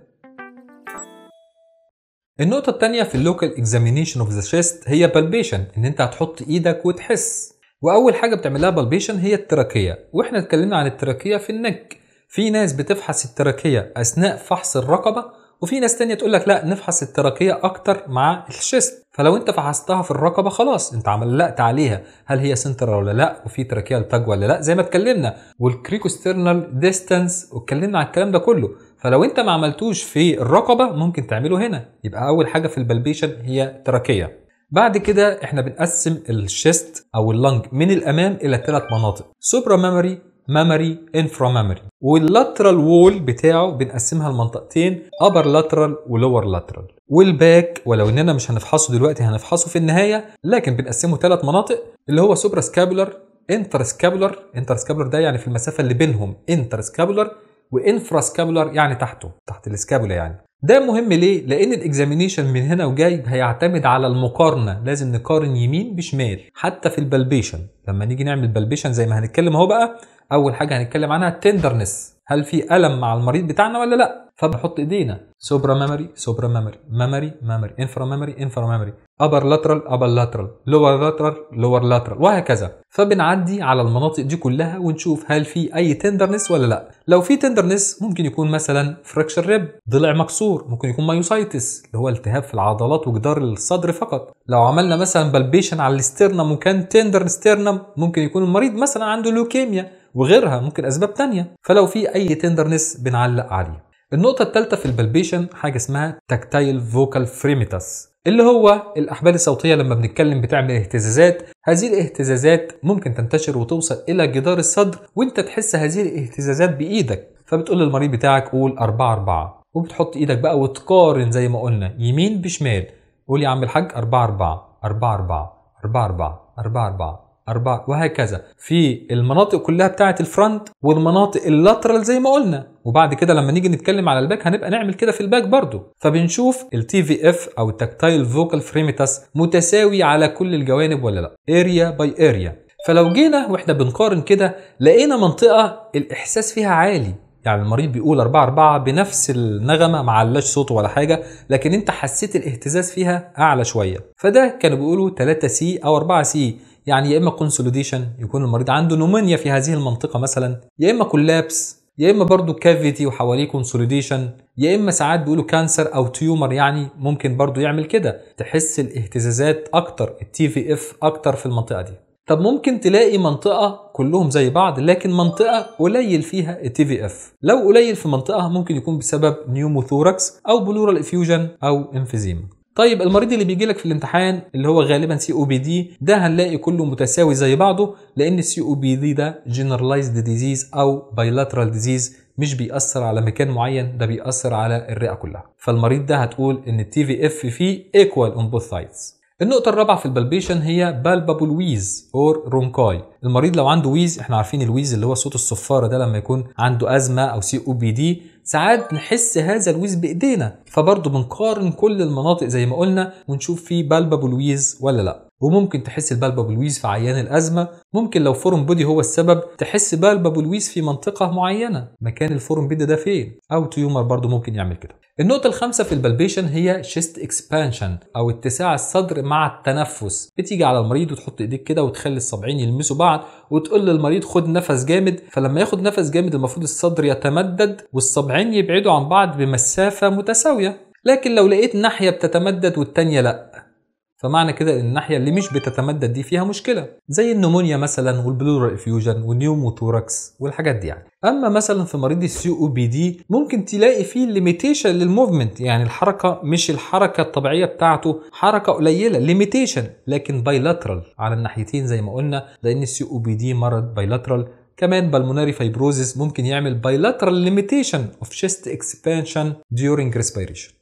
النقطة التانية في اللوكال اكزامينيشن اوف ذا شيست هي بالبيشن ان انت هتحط ايدك وتحس واول حاجة بتعملها بالبيشن هي التراكية واحنا اتكلمنا عن التراكية في النك في ناس بتفحص التراكية أثناء فحص الرقبة وفي ناس تانية تقول لك لا نفحص التراكية أكتر مع الشيست فلو أنت فحصتها في الرقبة خلاص أنت عملقت عليها هل هي سنتر ولا لا وفي تراكية التاج ولا لا زي ما اتكلمنا والكريكوسترنال ديستانس واتكلمنا على الكلام ده كله فلو أنت ما عملتوش في الرقبة ممكن تعمله هنا يبقى أول حاجة في البلبيشن هي تراكية بعد كده احنا بنقسم الشيست او اللنج من الامام الى ثلاث مناطق سوبرا ميموري ميموري انفرا ميموري واللاترال وول بتاعه بنقسمها لمنطقتين ابر لاترال ولور لاترال والباك ولو اننا مش هنفحصه دلوقتي هنفحصه في النهايه لكن بنقسمه ثلاث مناطق اللي هو سوبرا سكابولر انتر سكابولر انتر سكابولر ده يعني في المسافه اللي بينهم انتر سكابولر وانفراسكابولار يعني تحته تحت الاسكابولا يعني ده مهم ليه؟ لأن الإكزامينيشن من هنا وجاي هيعتمد على المقارنة، لازم نقارن يمين بشمال، حتى في البلبيشن، لما نيجي نعمل بلبيشن زي ما هنتكلم أهو بقى، أول حاجة هنتكلم عنها التندرنس، هل في الم مع المريض بتاعنا ولا لا فبنحط ايدينا سوبرا ميموري سوبرا ميموري ميموري ميموري انفرا ميموري انفرا ميموري ابر لاترال ابر لاترال لور لاترال لور لاترال وهكذا فبنعدي على المناطق دي كلها ونشوف هل في اي تندرنس ولا لا لو في تندرنس ممكن يكون مثلا فراكشر ريب ضلع مكسور ممكن يكون مايوسايتس اللي هو التهاب في العضلات وجدار الصدر فقط لو عملنا مثلا بلبيشن على الاسترنم وكان تندر استرنم ممكن يكون المريض مثلا عنده لوكيميا وغيرها ممكن اسباب تانية فلو في اي تندرنس بنعلق عليه النقطة الثالثة في البلبيشن حاجة اسمها تكتايل فوكال فريميتاس اللي هو الأحبال الصوتية لما بنتكلم بتعمل اهتزازات هذه الاهتزازات ممكن تنتشر وتوصل إلى جدار الصدر وانت تحس هذه الاهتزازات بإيدك فبتقول للمريض بتاعك قول اربعة اربعة وبتحط إيدك بقى وتقارن زي ما قلنا يمين بشمال قول يا عم الحاج اربعة اربعة اربعة اربعة اربعة اربعة, أربعة, أربعة وهكذا في المناطق كلها بتاعة الفرونت والمناطق اللاترال زي ما قلنا وبعد كده لما نيجي نتكلم على الباك هنبقى نعمل كده في الباك برضه فبنشوف التي في اف او التكتايل فوكال فريميتاس متساوي على كل الجوانب ولا لا اريا باي اريا فلو جينا واحنا بنقارن كده لقينا منطقة الإحساس فيها عالي يعني المريض بيقول 4 4 بنفس النغمه ما علاش صوته ولا حاجه لكن انت حسيت الاهتزاز فيها اعلى شويه فده كانوا بيقولوا 3 سي او 4 سي يعني يا اما كونسوليديشن يكون المريض عنده نومينيا في هذه المنطقه مثلا يا اما كولابس يا اما برضه كافيتي وحواليه كونسوليديشن يا اما ساعات بيقولوا كانسر او تيومر يعني ممكن برضه يعمل كده تحس الاهتزازات اكتر التي في اف اكتر في المنطقه دي طب ممكن تلاقي منطقة كلهم زي بعض لكن منطقة قليل فيها التي في اف لو قليل في منطقة ممكن يكون بسبب نيوموثوركس او بلورال افيوجن او انفيزيما طيب المريض اللي بيجي لك في الامتحان اللي هو غالبا سي او بي دي ده هنلاقي كله متساوي زي بعضه لان السي او بي دي ده جنرالايزد ديزيز او بايلاترال ديزيز مش بيأثر على مكان معين ده بيأثر على الرئه كلها فالمريض ده هتقول ان التي في اف فيه ايكوال اون بوث سايدز النقطة الرابعة في البلبيشن هي ويز اور رونكاي المريض لو عنده ويز احنا عارفين الويز اللي هو صوت الصفارة ده لما يكون عنده أزمة أو سي او بي دي ساعات نحس هذا الويز بايدينا فبرضه بنقارن كل المناطق زي ما قلنا ونشوف في ويز ولا لا وممكن تحس ويز في عيان الأزمة ممكن لو فورم بودي هو السبب تحس ويز في منطقة معينة مكان الفورم بودي ده فين أو تيومر برضه ممكن يعمل كده النقطة الخامسة في البلبيشن هي شيست اكسبانشن أو اتساع الصدر مع التنفس، بتيجي على المريض وتحط إيديك كده وتخلي الصابعين يلمسوا بعض وتقول للمريض خد نفس جامد، فلما ياخد نفس جامد المفروض الصدر يتمدد والصابعين يبعدوا عن بعض بمسافة متساوية، لكن لو لقيت ناحية بتتمدد والتانية لأ، فمعنى كده ان الناحيه اللي مش بتتمدد دي فيها مشكله زي النمونيا مثلا والبلورال افيوجن والنيوموتوراكس والحاجات دي يعني اما مثلا في مريض السي او بي دي ممكن تلاقي فيه ليميتيشن للموفمنت يعني الحركه مش الحركه الطبيعيه بتاعته حركه قليله ليميتيشن لكن بايلاترال على الناحيتين زي ما قلنا لان السي او بي دي مرض بايلاترال كمان بالموناري فايبروزيس ممكن يعمل بايلاترال ليميتيشن اوف chest اكسبانشن during ريسبيريشن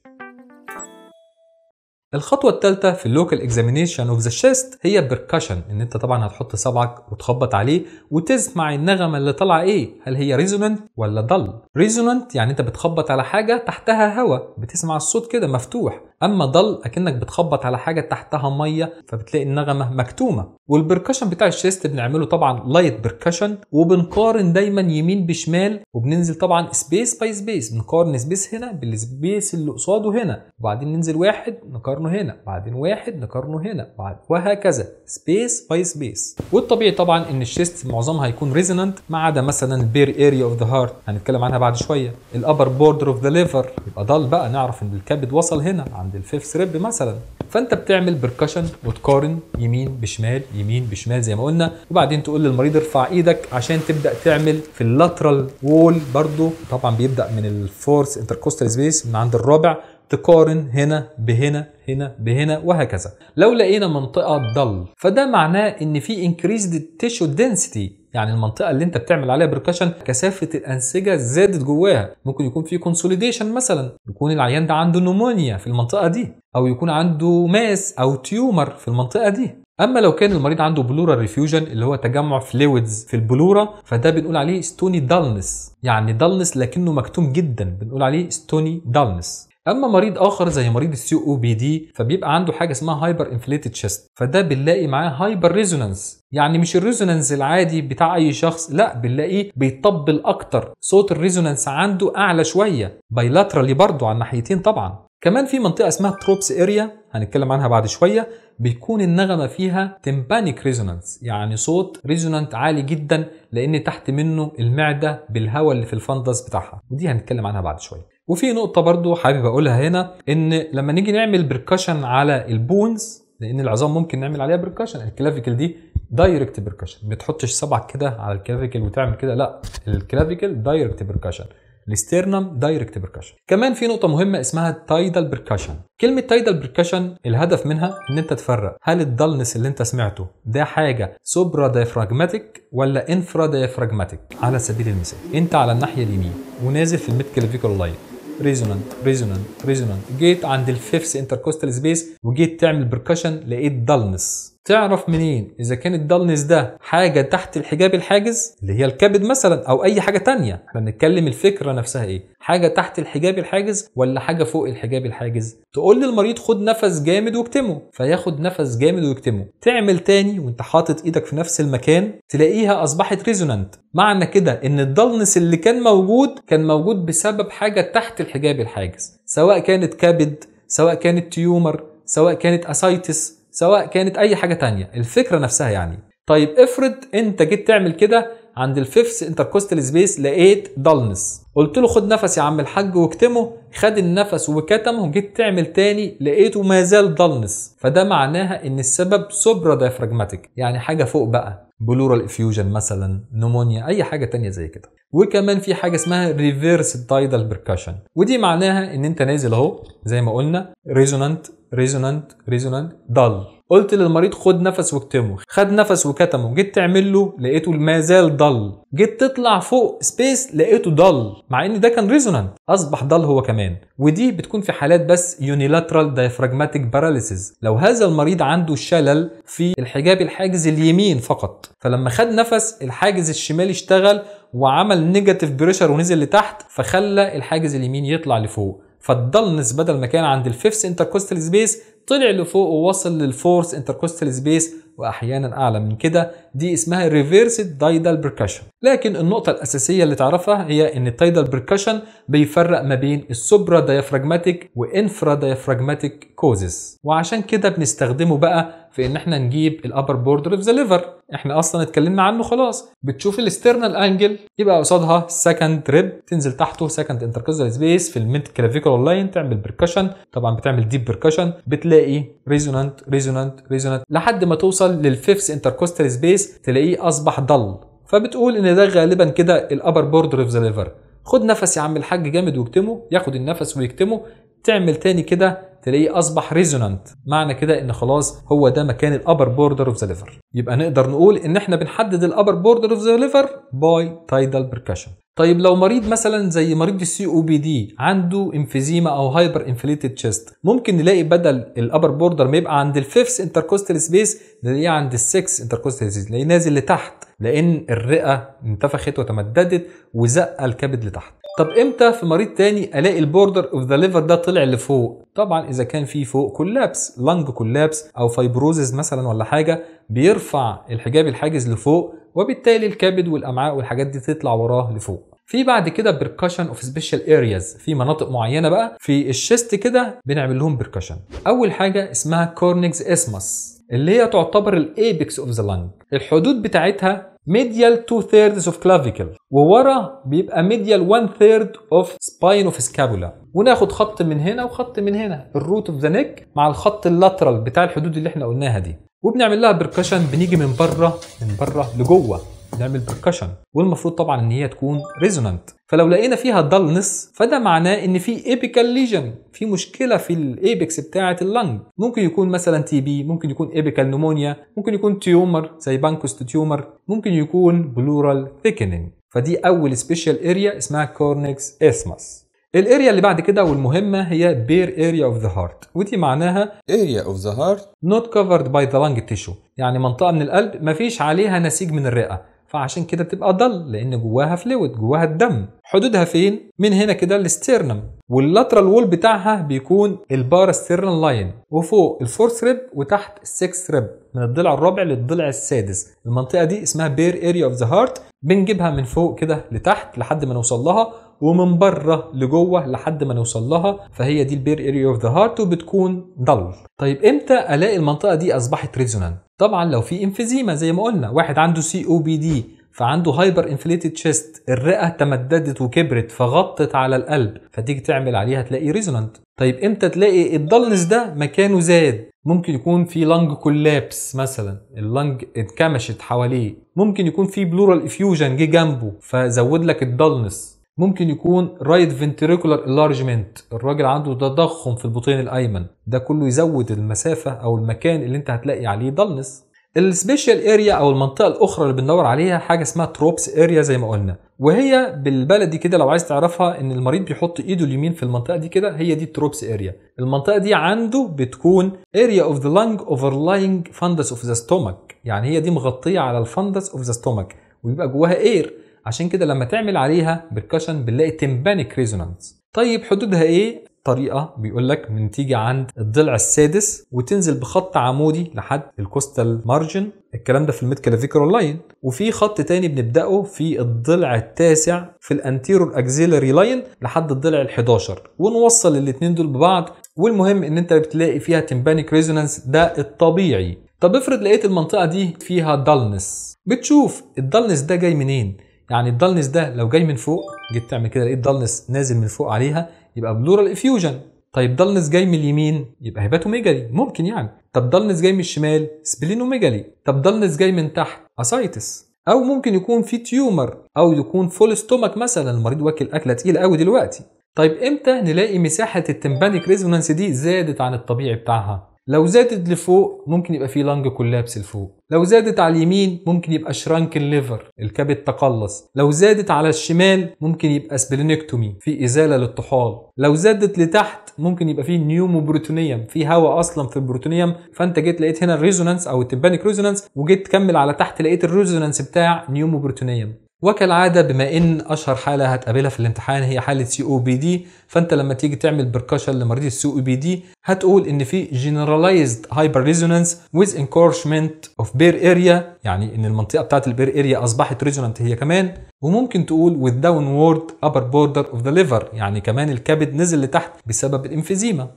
الخطوة الثالثة في اللوكال اكزامينيشن اوف ذا شيست هي بركشن ان انت طبعا هتحط صبعك وتخبط عليه وتسمع النغمة اللي طالعة ايه هل هي ريزوننت ولا ضل ريزوننت يعني انت بتخبط على حاجة تحتها هواء بتسمع الصوت كده مفتوح اما ضل اكنك بتخبط على حاجه تحتها ميه فبتلاقي النغمه مكتومه والبركشن بتاع الشيست بنعمله طبعا لايت بركشن وبنقارن دايما يمين بشمال وبننزل طبعا سبيس باي سبيس بنقارن سبيس هنا بالسبيس اللي قصاده هنا وبعدين ننزل واحد نقارنه هنا بعدين واحد نقارنه هنا بعد وهكذا سبيس باي سبيس والطبيعي طبعا ان الشيست معظمها هيكون ريزونانت ما عدا مثلا البير اريا اوف ذا هارت هنتكلم عنها بعد شويه الابر بوردر اوف ذا ليفر يبقى ضل بقى نعرف ان الكبد وصل هنا عند الفيفث ريب مثلا فانت بتعمل بركشن وتقارن يمين بشمال يمين بشمال زي ما قلنا وبعدين تقول للمريض ارفع ايدك عشان تبدا تعمل في اللاترال وول برضو طبعا بيبدا من الفورس انتركوستال سبيس من عند الرابع تقارن هنا بهنا هنا بهنا وهكذا لو لقينا منطقه ضل فده معناه ان في انكريزد تيشو density يعني المنطقه اللي انت بتعمل عليها بركشن كثافه الانسجه زادت جواها ممكن يكون في كونسوليديشن مثلا يكون العيان ده عنده نمونيا في المنطقه دي او يكون عنده ماس او تيومر في المنطقه دي اما لو كان المريض عنده بلورا ريفيوجن اللي هو تجمع فلويدز في البلوره فده بنقول عليه ستوني دالنس يعني دالنس لكنه مكتوم جدا بنقول عليه ستوني دالنس اما مريض اخر زي مريض السي او بي دي فبيبقى عنده حاجه اسمها هايبر انفليتد شيست فده بنلاقي معاه هايبر ريزونانس يعني مش الريزونانس العادي بتاع اي شخص لا بنلاقيه بيطبل اكتر صوت الريزونانس عنده اعلى شويه بايلاترالي برضه على الناحيتين طبعا كمان في منطقه اسمها تروبس اريا هنتكلم عنها بعد شويه بيكون النغمه فيها تمبانيك ريزونانس يعني صوت ريزونانت عالي جدا لان تحت منه المعده بالهواء اللي في الفندس بتاعها ودي هنتكلم عنها بعد شويه وفي نقطة برضو حابب أقولها هنا إن لما نيجي نعمل بركشن على البونز لأن العظام ممكن نعمل عليها بركشن الكلافيكل دي دايركت بركشن ما تحطش صبعك كده على الكلافيكل وتعمل كده لا الكلافيكل دايركت بركشن الاسترنم دايركت بركشن كمان في نقطه مهمه اسمها تايدال بركشن كلمه تايدال بركشن الهدف منها ان انت تفرق هل الدلنس اللي انت سمعته ده حاجه سوبرا دايفراجماتيك ولا انفرا دايفراجماتيك على سبيل المثال انت على الناحيه اليمين ونازل في الميد كلافيكول لاين ريزونانت ريزونانت ريزونانت جيت عند الفيفث انتركوستال سبيس وجيت تعمل بركشن لقيت دالنس تعرف منين اذا كان الدلنس ده حاجه تحت الحجاب الحاجز اللي هي الكبد مثلا او اي حاجه تانية احنا بنتكلم الفكره نفسها ايه حاجه تحت الحجاب الحاجز ولا حاجه فوق الحجاب الحاجز تقول للمريض خد نفس جامد واكتمه فياخد نفس جامد ويكتمه تعمل تاني وانت حاطط ايدك في نفس المكان تلاقيها اصبحت ريزونانت معنى كده ان الدلنس اللي كان موجود كان موجود بسبب حاجه تحت الحجاب الحاجز سواء كانت كبد سواء كانت تيومر سواء كانت اسايتس سواء كانت اي حاجه تانية الفكره نفسها يعني طيب افرض انت جيت تعمل كده عند الفيفث انتركوستال سبيس لقيت دالنس قلت له خد نفس يا عم الحاج واكتمه خد النفس وكتمه وجيت تعمل تاني لقيته ما زال دالنس فده معناها ان السبب سوبرا دايفراجماتيك يعني حاجه فوق بقى بلورال افيوجن مثلا نمونيا اي حاجه تانية زي كده وكمان في حاجه اسمها ريفيرس دايدال بيركشن ودي معناها ان انت نازل اهو زي ما قلنا ريزونانت ريزونانت ريزونانت ضل قلت للمريض خد نفس واكتمه خد نفس وكتمه جيت تعمل له لقيته ما زال ضل جيت تطلع فوق سبيس لقيته ضل مع ان ده كان ريزونانت اصبح ضل هو كمان ودي بتكون في حالات بس يونيلاترال دايفراجماتيك باراليسيس لو هذا المريض عنده شلل في الحجاب الحاجز اليمين فقط فلما خد نفس الحاجز الشمال اشتغل وعمل نيجاتيف بريشر ونزل لتحت فخلى الحاجز اليمين يطلع لفوق فالدلنس بدل ما كان عند الفيفث انتركوستال سبيس طلع لفوق ووصل للفورث انتركوستال سبيس واحيانا اعلى من كده دي اسمها ريفيرسد دايدال بركشن لكن النقطه الاساسيه اللي تعرفها هي ان التايدال بركشن بيفرق ما بين السوبرا ديافراجماتيك وانفرا ديافراجماتيك كوزز وعشان كده بنستخدمه بقى في ان احنا نجيب الابر بوردر اوف ذا ليفر احنا اصلا اتكلمنا عنه خلاص بتشوف الاسترنال انجل يبقى قصادها سكند ريب تنزل تحته سكند انتركوزال سبيس في الميد كلافيكول لاين تعمل بركشن طبعا بتعمل ديب بركشن بتلاقي ريزونانت ريزونانت ريزونانت لحد ما توصل توصل للفيفث انتركوستال سبيس تلاقيه اصبح ضل فبتقول ان ده غالبا كده الابر بوردر اوف ذا ليفر خد نفس يا عم الحاج جامد واكتمه ياخد النفس ويكتمه تعمل تاني كده تلاقيه اصبح ريزونانت معنى كده ان خلاص هو ده مكان الابر بوردر اوف ذا ليفر يبقى نقدر نقول ان احنا بنحدد الابر بوردر اوف ذا ليفر باي تايدال بركشن طيب لو مريض مثلا زي مريض السي او بي دي عنده انفيزيما او هايبر انفليتد تشيست ممكن نلاقي بدل الابر بوردر ما يبقى عند الفيفث انتركوستال سبيس نلاقيه عند السكس انتركوستال سبيس نلاقيه نازل لتحت لان الرئه انتفخت وتمددت وزق الكبد لتحت طب امتى في مريض تاني الاقي البوردر اوف ذا ليفر ده طلع لفوق طبعا اذا كان في فوق كولابس لنج كولابس او فايبروزز مثلا ولا حاجه بيرفع الحجاب الحاجز لفوق وبالتالي الكبد والامعاء والحاجات دي تطلع وراه لفوق في بعد كده بركشن اوف سبيشال ارياز في مناطق معينه بقى في الشيست كده بنعمل لهم بركشن اول حاجه اسمها كورنيكس اسمس اللي هي تعتبر الايبكس اوف ذا لنج الحدود بتاعتها medial 2 thirds of clavicle وورا بيبقى medial 1 third of spine of scapula وناخد خط من هنا وخط من هنا الروت اوف ذا نيك مع الخط اللاترال بتاع الحدود اللي احنا قلناها دي وبنعمل لها بركشن بنيجي من بره من بره لجوه نعمل بركشن والمفروض طبعا ان هي تكون ريزونانت فلو لقينا فيها دالنس فده معناه ان في ايبيكال ليجن في مشكله في الايبكس بتاعه اللنج ممكن يكون مثلا تي بي ممكن يكون ايبيكال نمونيا ممكن يكون تيومر زي بانكوست تيومر ممكن يكون بلورال ثيكنينج فدي اول سبيشال اريا اسمها كورنكس اسمس الاريا اللي بعد كده والمهمه هي بير اريا اوف ذا هارت ودي معناها اريا اوف ذا هارت نوت كفرد باي ذا لانج تيشو يعني منطقه من القلب مفيش عليها نسيج من الرئه فعشان كده بتبقى ضل لان جواها فلويد جواها الدم حدودها فين من هنا كده الاسترنم واللاترال وول بتاعها بيكون البار ستيرن لاين وفوق الفورث ريب وتحت السكس ريب من الضلع الرابع للضلع السادس المنطقه دي اسمها بير اريا اوف ذا هارت بنجيبها من فوق كده لتحت لحد ما نوصل لها ومن بره لجوه لحد ما نوصل لها فهي دي البير اريا اوف ذا هارت وبتكون ضل طيب امتى الاقي المنطقه دي اصبحت ريزونانت طبعا لو في انفيزيما زي ما قلنا واحد عنده سي او بي دي فعنده هايبر انفليتد تشيست الرئه تمددت وكبرت فغطت على القلب فتيجي تعمل عليها تلاقي ريزونانت طيب امتى تلاقي الضلس ده مكانه زاد ممكن يكون في لنج كولابس مثلا اللنج اتكمشت حواليه ممكن يكون في بلورال افيوجن جه جنبه فزود لك الضلنس ممكن يكون رايت فنتريكولار انلارجمنت الراجل عنده تضخم في البطين الايمن ده كله يزود المسافه او المكان اللي انت هتلاقي عليه ضلنس السبيشال اريا او المنطقه الاخرى اللي بندور عليها حاجه اسمها تروبس اريا زي ما قلنا وهي بالبلدي كده لو عايز تعرفها ان المريض بيحط ايده اليمين في المنطقه دي كده هي دي التروبس اريا المنطقه دي عنده بتكون اريا اوف ذا لانج اوفرلاينج فاندس اوف ذا ستومك يعني هي دي مغطيه على الفاندس اوف ذا ستومك وبيبقى جواها اير عشان كده لما تعمل عليها بركشن بنلاقي تمبانيك ريزونانس طيب حدودها ايه طريقه بيقول لك تيجي عند الضلع السادس وتنزل بخط عمودي لحد الكوستال مارجن الكلام ده في الميدكالافيكرال لاين وفي خط تاني بنبداه في الضلع التاسع في الانتيرور اكزيلري لاين لحد الضلع ال11 ونوصل الاثنين دول ببعض والمهم ان انت بتلاقي فيها تمبانيك ريزونانس ده الطبيعي طب افرض لقيت المنطقه دي فيها دالنس بتشوف الدالنس ده جاي منين يعني الدالنس ده لو جاي من فوق جيت تعمل كده لقيت دالنس نازل من فوق عليها يبقى بلورال افيوجن طيب دالنس جاي من اليمين يبقى هيباتوميجالي ممكن يعني طب دالنس جاي من الشمال سبلينوميجالي طب دالنس جاي من تحت اسايتس او ممكن يكون في تيومر او يكون فول ستومك مثلا المريض واكل اكله تقيله قوي دلوقتي طيب امتى نلاقي مساحه التمبانيك ريزونانس دي زادت عن الطبيعي بتاعها لو زادت لفوق ممكن يبقى في لانج كولابس لفوق لو زادت على اليمين ممكن يبقى شرانك الليفر الكبد تقلص لو زادت على الشمال ممكن يبقى سبلينكتومي في ازاله للطحال لو زادت لتحت ممكن يبقى في نيوموبروتونيوم في هواء اصلا في البروتونيوم فانت جيت لقيت هنا الريزونانس او التمبانيك ريزونانس وجيت تكمل على تحت لقيت الريزونانس بتاع نيوموبروتونيوم وكالعادة بما ان اشهر حالة هتقابلها في الامتحان هي حالة سي او بي دي فانت لما تيجي تعمل بركشن لمريض السي او بي دي هتقول ان في generalized hyper resonance with encouragement of bare area يعني ان المنطقة بتاعت البير اريا اصبحت ريزونانت هي كمان وممكن تقول with downward upper border of the liver يعني كمان الكبد نزل لتحت بسبب الانفيزيما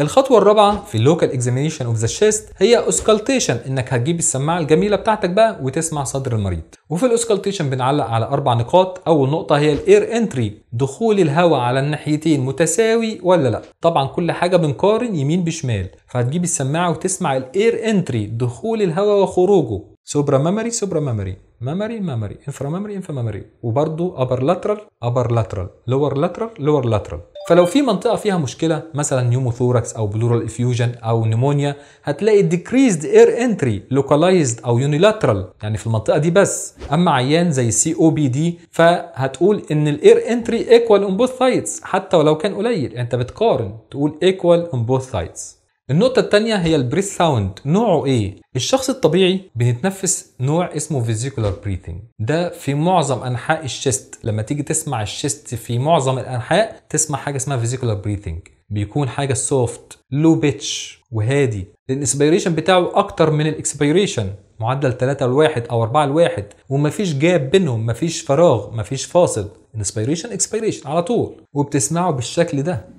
الخطوه الرابعه في اللوكال اكزامينيشن اوف ذا شيست هي اوسكالتيشن انك هتجيب السماعه الجميله بتاعتك بقى وتسمع صدر المريض وفي الاوسكالتيشن بنعلق على اربع نقاط اول نقطه هي الاير انتري دخول الهواء على الناحيتين متساوي ولا لا طبعا كل حاجه بنقارن يمين بشمال فهتجيب السماعه وتسمع الاير انتري دخول الهواء وخروجه سوبرا ميموري سوبرا ميموري ميموري ميموري انفرا ميموري انفرا ميموري وبرضو ابر لاترال ابر لاترال لور لاترال لور لاترال فلو في منطقه فيها مشكله مثلا نيوموثوركس او بلورال افيوجن او نيمونيا هتلاقي ديكريزد اير انتري لوكالايزد او يونيلاترال يعني في المنطقه دي بس اما عيان زي سي او بي دي فهتقول ان الاير انتري ايكوال اون بوث سايدز حتى ولو كان قليل يعني انت بتقارن تقول ايكوال اون بوث سايدز النقطة الثانية هي البريث ساوند نوعه ايه؟ الشخص الطبيعي بنتنفس نوع اسمه فيزيكولار بريثنج ده في معظم انحاء الشيست لما تيجي تسمع الشيست في معظم الانحاء تسمع حاجة اسمها فيزيكولار بريثنج بيكون حاجة سوفت لو بيتش وهادي الانسبيريشن بتاعه اكتر من الاكسبيريشن معدل 3 لواحد او 4 لواحد ومفيش جاب بينهم مفيش فراغ مفيش فاصل انسبيريشن اكسبيريشن على طول وبتسمعه بالشكل ده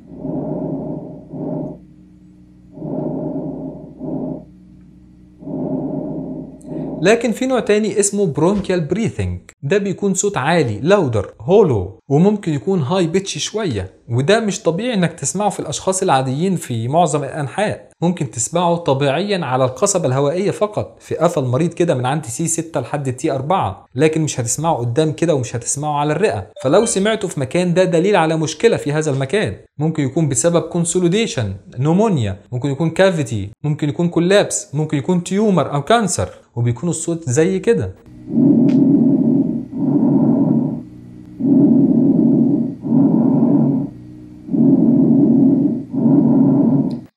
لكن في نوع تاني اسمه برونكيال بريثنج ده بيكون صوت عالي لاودر هولو وممكن يكون هاي بيتش شويه وده مش طبيعي انك تسمعه في الاشخاص العاديين في معظم الانحاء ممكن تسمعه طبيعيا على القصبة الهوائية فقط في قفا المريض كده من عند سي 6 لحد تي 4 لكن مش هتسمعه قدام كده ومش هتسمعه على الرئة فلو سمعته في مكان ده دليل على مشكلة في هذا المكان ممكن يكون بسبب كونسوليديشن نومونيا ممكن يكون كافيتي ممكن يكون كولابس ممكن يكون تيومر او كانسر وبيكون الصوت زي كده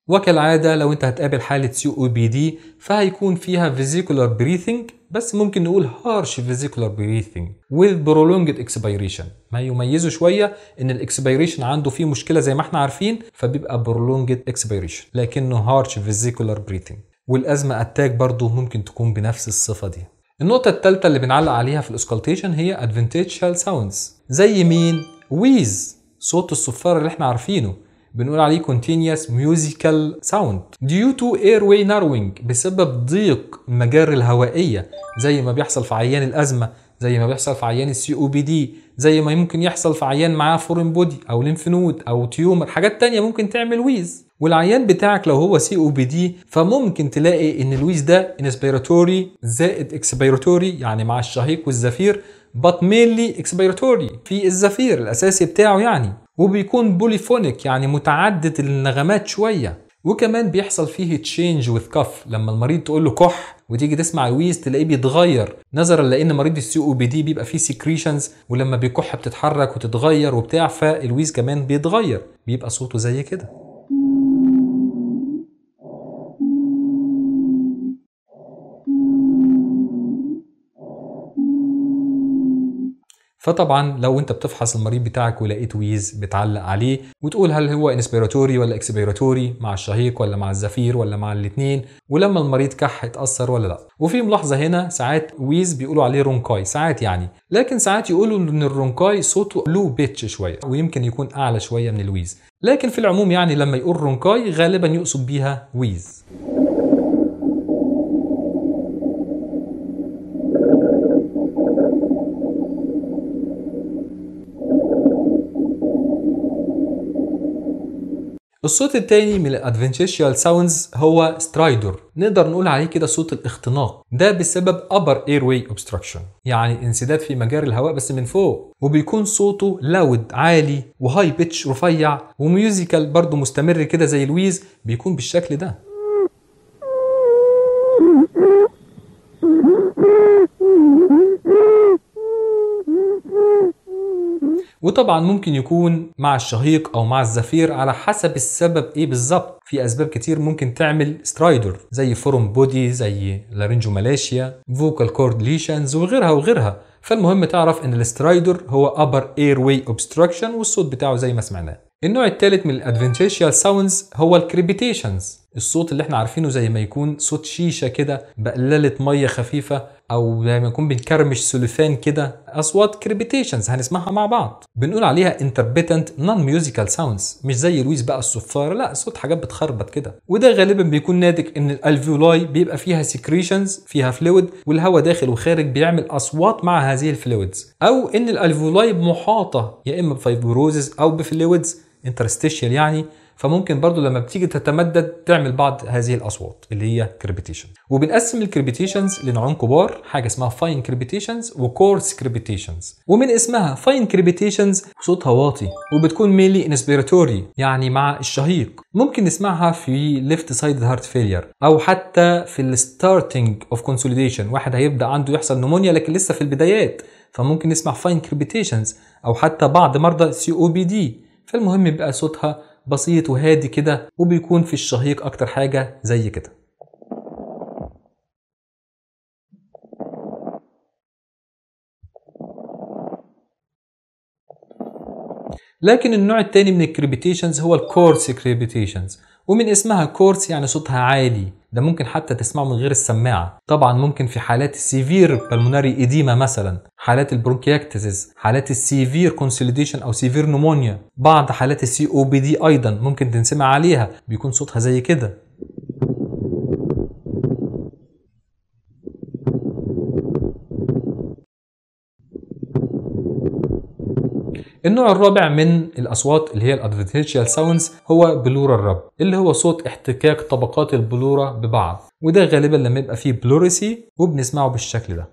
وكالعادة لو انت هتقابل حالة سي او بي دي فهيكون فيها فيزيكولار بريثنج بس ممكن نقول هارش فيزيكولار بريثنج with prolonged expiration ما يميزه شوية ان الاكسبيريشن عنده فيه مشكلة زي ما احنا عارفين فبيبقى prolonged expiration لكنه هارش فيزيكولار بريثنج والأزمة أتاك برضو ممكن تكون بنفس الصفة دي النقطة الثالثة اللي بنعلق عليها في الاسكالتيشن هي adventitial sounds زي مين؟ ويز صوت الصفارة اللي احنا عارفينه بنقول عليه continuous musical sound due to airway narrowing بسبب ضيق المجاري الهوائية زي ما بيحصل في عيان الأزمة زي ما بيحصل في عيان السي او بي دي زي ما ممكن يحصل في عيان معاه فورين بودي او لينف نود او تيومر حاجات تانية ممكن تعمل ويز والعيان بتاعك لو هو سي او بي دي فممكن تلاقي ان الويز ده انسبيراتوري زائد اكسبيراتوري يعني مع الشهيق والزفير بات مينلي اكسبيراتوري في الزفير الاساسي بتاعه يعني وبيكون بوليفونيك يعني متعدد النغمات شويه وكمان بيحصل فيه تشينج وذ كف لما المريض تقول له كح وتيجي تسمع الويز تلاقيه بيتغير نظرا لان مريض السي او بي دي بيبقى فيه سكريشنز ولما بيكح بتتحرك وتتغير وبتاع فالويز كمان بيتغير بيبقى صوته زي كده فطبعا لو انت بتفحص المريض بتاعك ولقيت ويز بتعلق عليه وتقول هل هو انسبيراتوري ولا اكسبيراتوري مع الشهيق ولا مع الزفير ولا مع الاثنين ولما المريض كح اتاثر ولا لا وفي ملاحظه هنا ساعات ويز بيقولوا عليه رونكاي ساعات يعني لكن ساعات يقولوا ان الرونكاي صوته لو بيتش شويه ويمكن يكون اعلى شويه من الويز لكن في العموم يعني لما يقول رونكاي غالبا يقصد بيها ويز الصوت التاني من الادفنتشيال ساوندز هو سترايدر نقدر نقول عليه كده صوت الاختناق ده بسبب upper airway obstruction يعني انسداد في مجاري الهواء بس من فوق وبيكون صوته لاود عالي وهاي بيتش رفيع وميوزيكال برضه مستمر كده زي الويز بيكون بالشكل ده وطبعا ممكن يكون مع الشهيق او مع الزفير على حسب السبب ايه بالظبط في اسباب كتير ممكن تعمل سترايدر زي فورم بودي زي لارنجومالاشيا فوكال كورد ليشنز وغيرها وغيرها فالمهم تعرف ان الاسترايدر هو upper airway obstruction والصوت بتاعه زي ما سمعناه النوع الثالث من الادفنتشيال ساوندز هو الكريبيتيشنز الصوت اللي احنا عارفينه زي ما يكون صوت شيشه كده بقللة ميه خفيفه او زي ما يكون بنكرمش سوليفان كده اصوات كريبيتيشنز هنسمعها مع بعض بنقول عليها انتربيتنت نون ميوزيكال ساوندز مش زي لويس بقى الصفاره لا صوت حاجات بتخربط كده وده غالبا بيكون ناتج ان الالفيولاي بيبقى فيها سكريشنز فيها فلويد والهواء داخل وخارج بيعمل اصوات مع هذه الفلويدز او ان الالفيولاي محاطه يا اما بفايبروزز او بفلويدز انترستيشال يعني فممكن برضو لما بتيجي تتمدد تعمل بعض هذه الاصوات اللي هي كريبيتيشن وبنقسم الكريبيتيشنز لنوعين كبار حاجه اسمها فاين كريبيتيشنز وكورس كريبيتيشنز ومن اسمها فاين كريبيتيشنز صوتها واطي وبتكون ميلي انسبيراتوري يعني مع الشهيق ممكن نسمعها في ليفت سايد هارت فيلير او حتى في الستارتنج اوف كونسوليديشن واحد هيبدا عنده يحصل نمونيا لكن لسه في البدايات فممكن نسمع فاين كريبيتيشنز او حتى بعض مرضى سي او بي دي فالمهم يبقى صوتها بسيط وهادي كده وبيكون في الشهيق أكتر حاجة زي كده لكن النوع الثاني من الكريبيتيشنز هو الكورس كريبيتيشنز ومن اسمها كورس يعني صوتها عالي ده ممكن حتى تسمعه من غير السماعة طبعا ممكن في حالات السيفير بالموناري إديمة مثلا حالات البرونكياكتسز حالات السيفير كونسوليديشن أو سيفير نومونيا بعض حالات السي او بي دي أيضا ممكن تنسمع عليها بيكون صوتها زي كده النوع الرابع من الاصوات اللي هي الادفيتشال ساوندز هو بلورال رب اللي هو صوت احتكاك طبقات البلورة ببعض وده غالبا لما يبقى فيه بلوريسي وبنسمعه بالشكل ده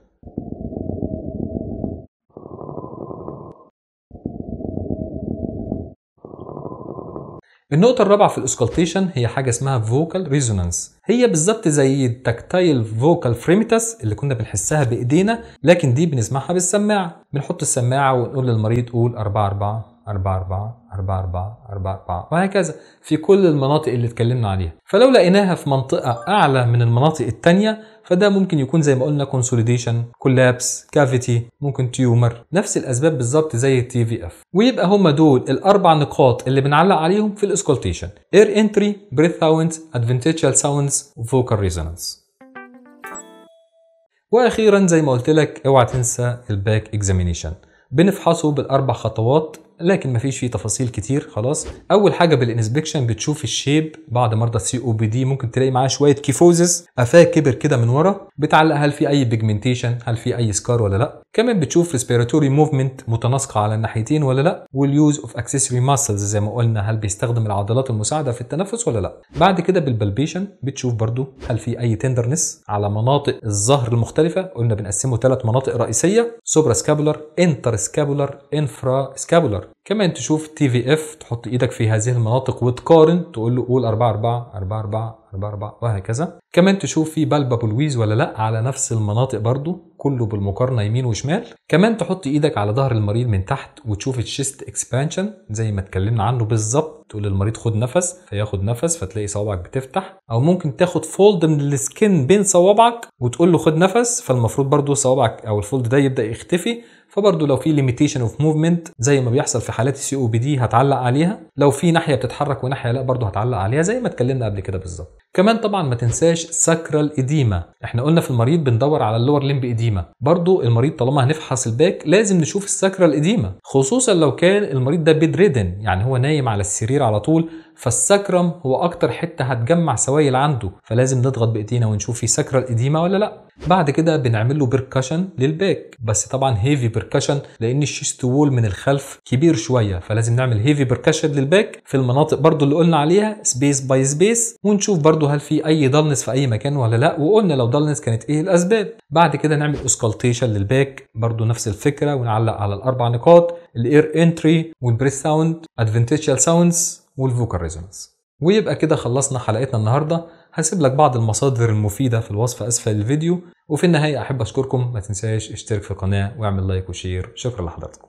النقطة الرابعة في الاسكولتيشن هي حاجة اسمها فوكال ريزونانس هي بالظبط زي التكتايل فوكال فريميتاس اللي كنا بنحسها بايدينا لكن دي بنسمعها بالسماعة بنحط السماعة ونقول للمريض قول 4 4 4 4 4 4 4 4 وهكذا في كل المناطق اللي اتكلمنا عليها فلو لقيناها في منطقة أعلى من المناطق التانية فده ممكن يكون زي ما قلنا كونسوليديشن كولابس كافيتي ممكن تيومر نفس الأسباب بالظبط زي التي في اف ويبقى هم دول الأربع نقاط اللي بنعلق عليهم في الاسكولتيشن اير انتري بريث ساوندز ادفنتشال ساوندز وفوكال ريزونانس واخيرا زي ما قلت لك اوعى تنسى الباك اكزامينيشن بنفحصه بالاربع خطوات لكن مفيش فيه تفاصيل كتير خلاص اول حاجه بالانسبكشن بتشوف الشيب بعد مرضى السي او بي دي ممكن تلاقي معاه شويه كيفوزس قفاه كبر كده من ورا بتعلق هل في اي بيجمنتيشن هل في اي سكار ولا لا كمان بتشوف ريسبيراتوري موفمنت متناسقه على الناحيتين ولا لا واليوز اوف اكسسوري ماسلز زي ما قلنا هل بيستخدم العضلات المساعده في التنفس ولا لا بعد كده بالبلبيشن بتشوف برضو هل في اي تندرنس على مناطق الظهر المختلفه قلنا بنقسمه ثلاث مناطق رئيسيه سوبرا سكابولار انتر سكابولار انفرا سكابولار كمان تشوف تي في اف تحط ايدك في هذه المناطق وتقارن تقول له قول 4 4 4 4 4 4 وهكذا كمان تشوف في بالبابل ويز ولا لا على نفس المناطق برضو كله بالمقارنه يمين وشمال كمان تحط ايدك على ظهر المريض من تحت وتشوف الشيست اكسبانشن زي ما اتكلمنا عنه بالظبط تقول للمريض خد نفس فياخد نفس فتلاقي صوابعك بتفتح او ممكن تاخد فولد من السكن بين صوابعك وتقول له خد نفس فالمفروض برضو صوابعك او الفولد ده يبدا يختفي فبرضه لو في ليميتيشن اوف موفمنت زي ما بيحصل في حالات السي او بي دي هتعلق عليها لو في ناحيه بتتحرك وناحيه لا برضه هتعلق عليها زي ما اتكلمنا قبل كده بالظبط كمان طبعا ما تنساش ساكرال ايديما احنا قلنا في المريض بندور على اللور ليمب ايديما برضه المريض طالما هنفحص الباك لازم نشوف الساكرال ايديما خصوصا لو كان المريض ده بيد ريدن يعني هو نايم على السرير على طول فالسكرم هو اكتر حته هتجمع سوائل عنده فلازم نضغط بايدينا ونشوف في ساكرال ايديما ولا لا بعد كده بنعمل له بيركشن للباك بس طبعا هيفي بيركشن لان الشيست وول من الخلف كبير شويه فلازم نعمل هيفي بيركشن للباك في المناطق برضو اللي قلنا عليها سبيس باي سبيس ونشوف برضو هل في اي دالنس في اي مكان ولا لا وقلنا لو دالنس كانت ايه الاسباب بعد كده نعمل اسكالتيشن للباك برضو نفس الفكره ونعلق على الاربع نقاط الاير انتري والبريس ساوند ادفنتشال ساوندز والفوكال ريزونانس ويبقى كده خلصنا حلقتنا النهارده هسيب لك بعض المصادر المفيدة في الوصف أسفل الفيديو وفي النهاية أحب أشكركم ما تنساش اشترك في القناة واعمل لايك وشير شكرا لحضرتكم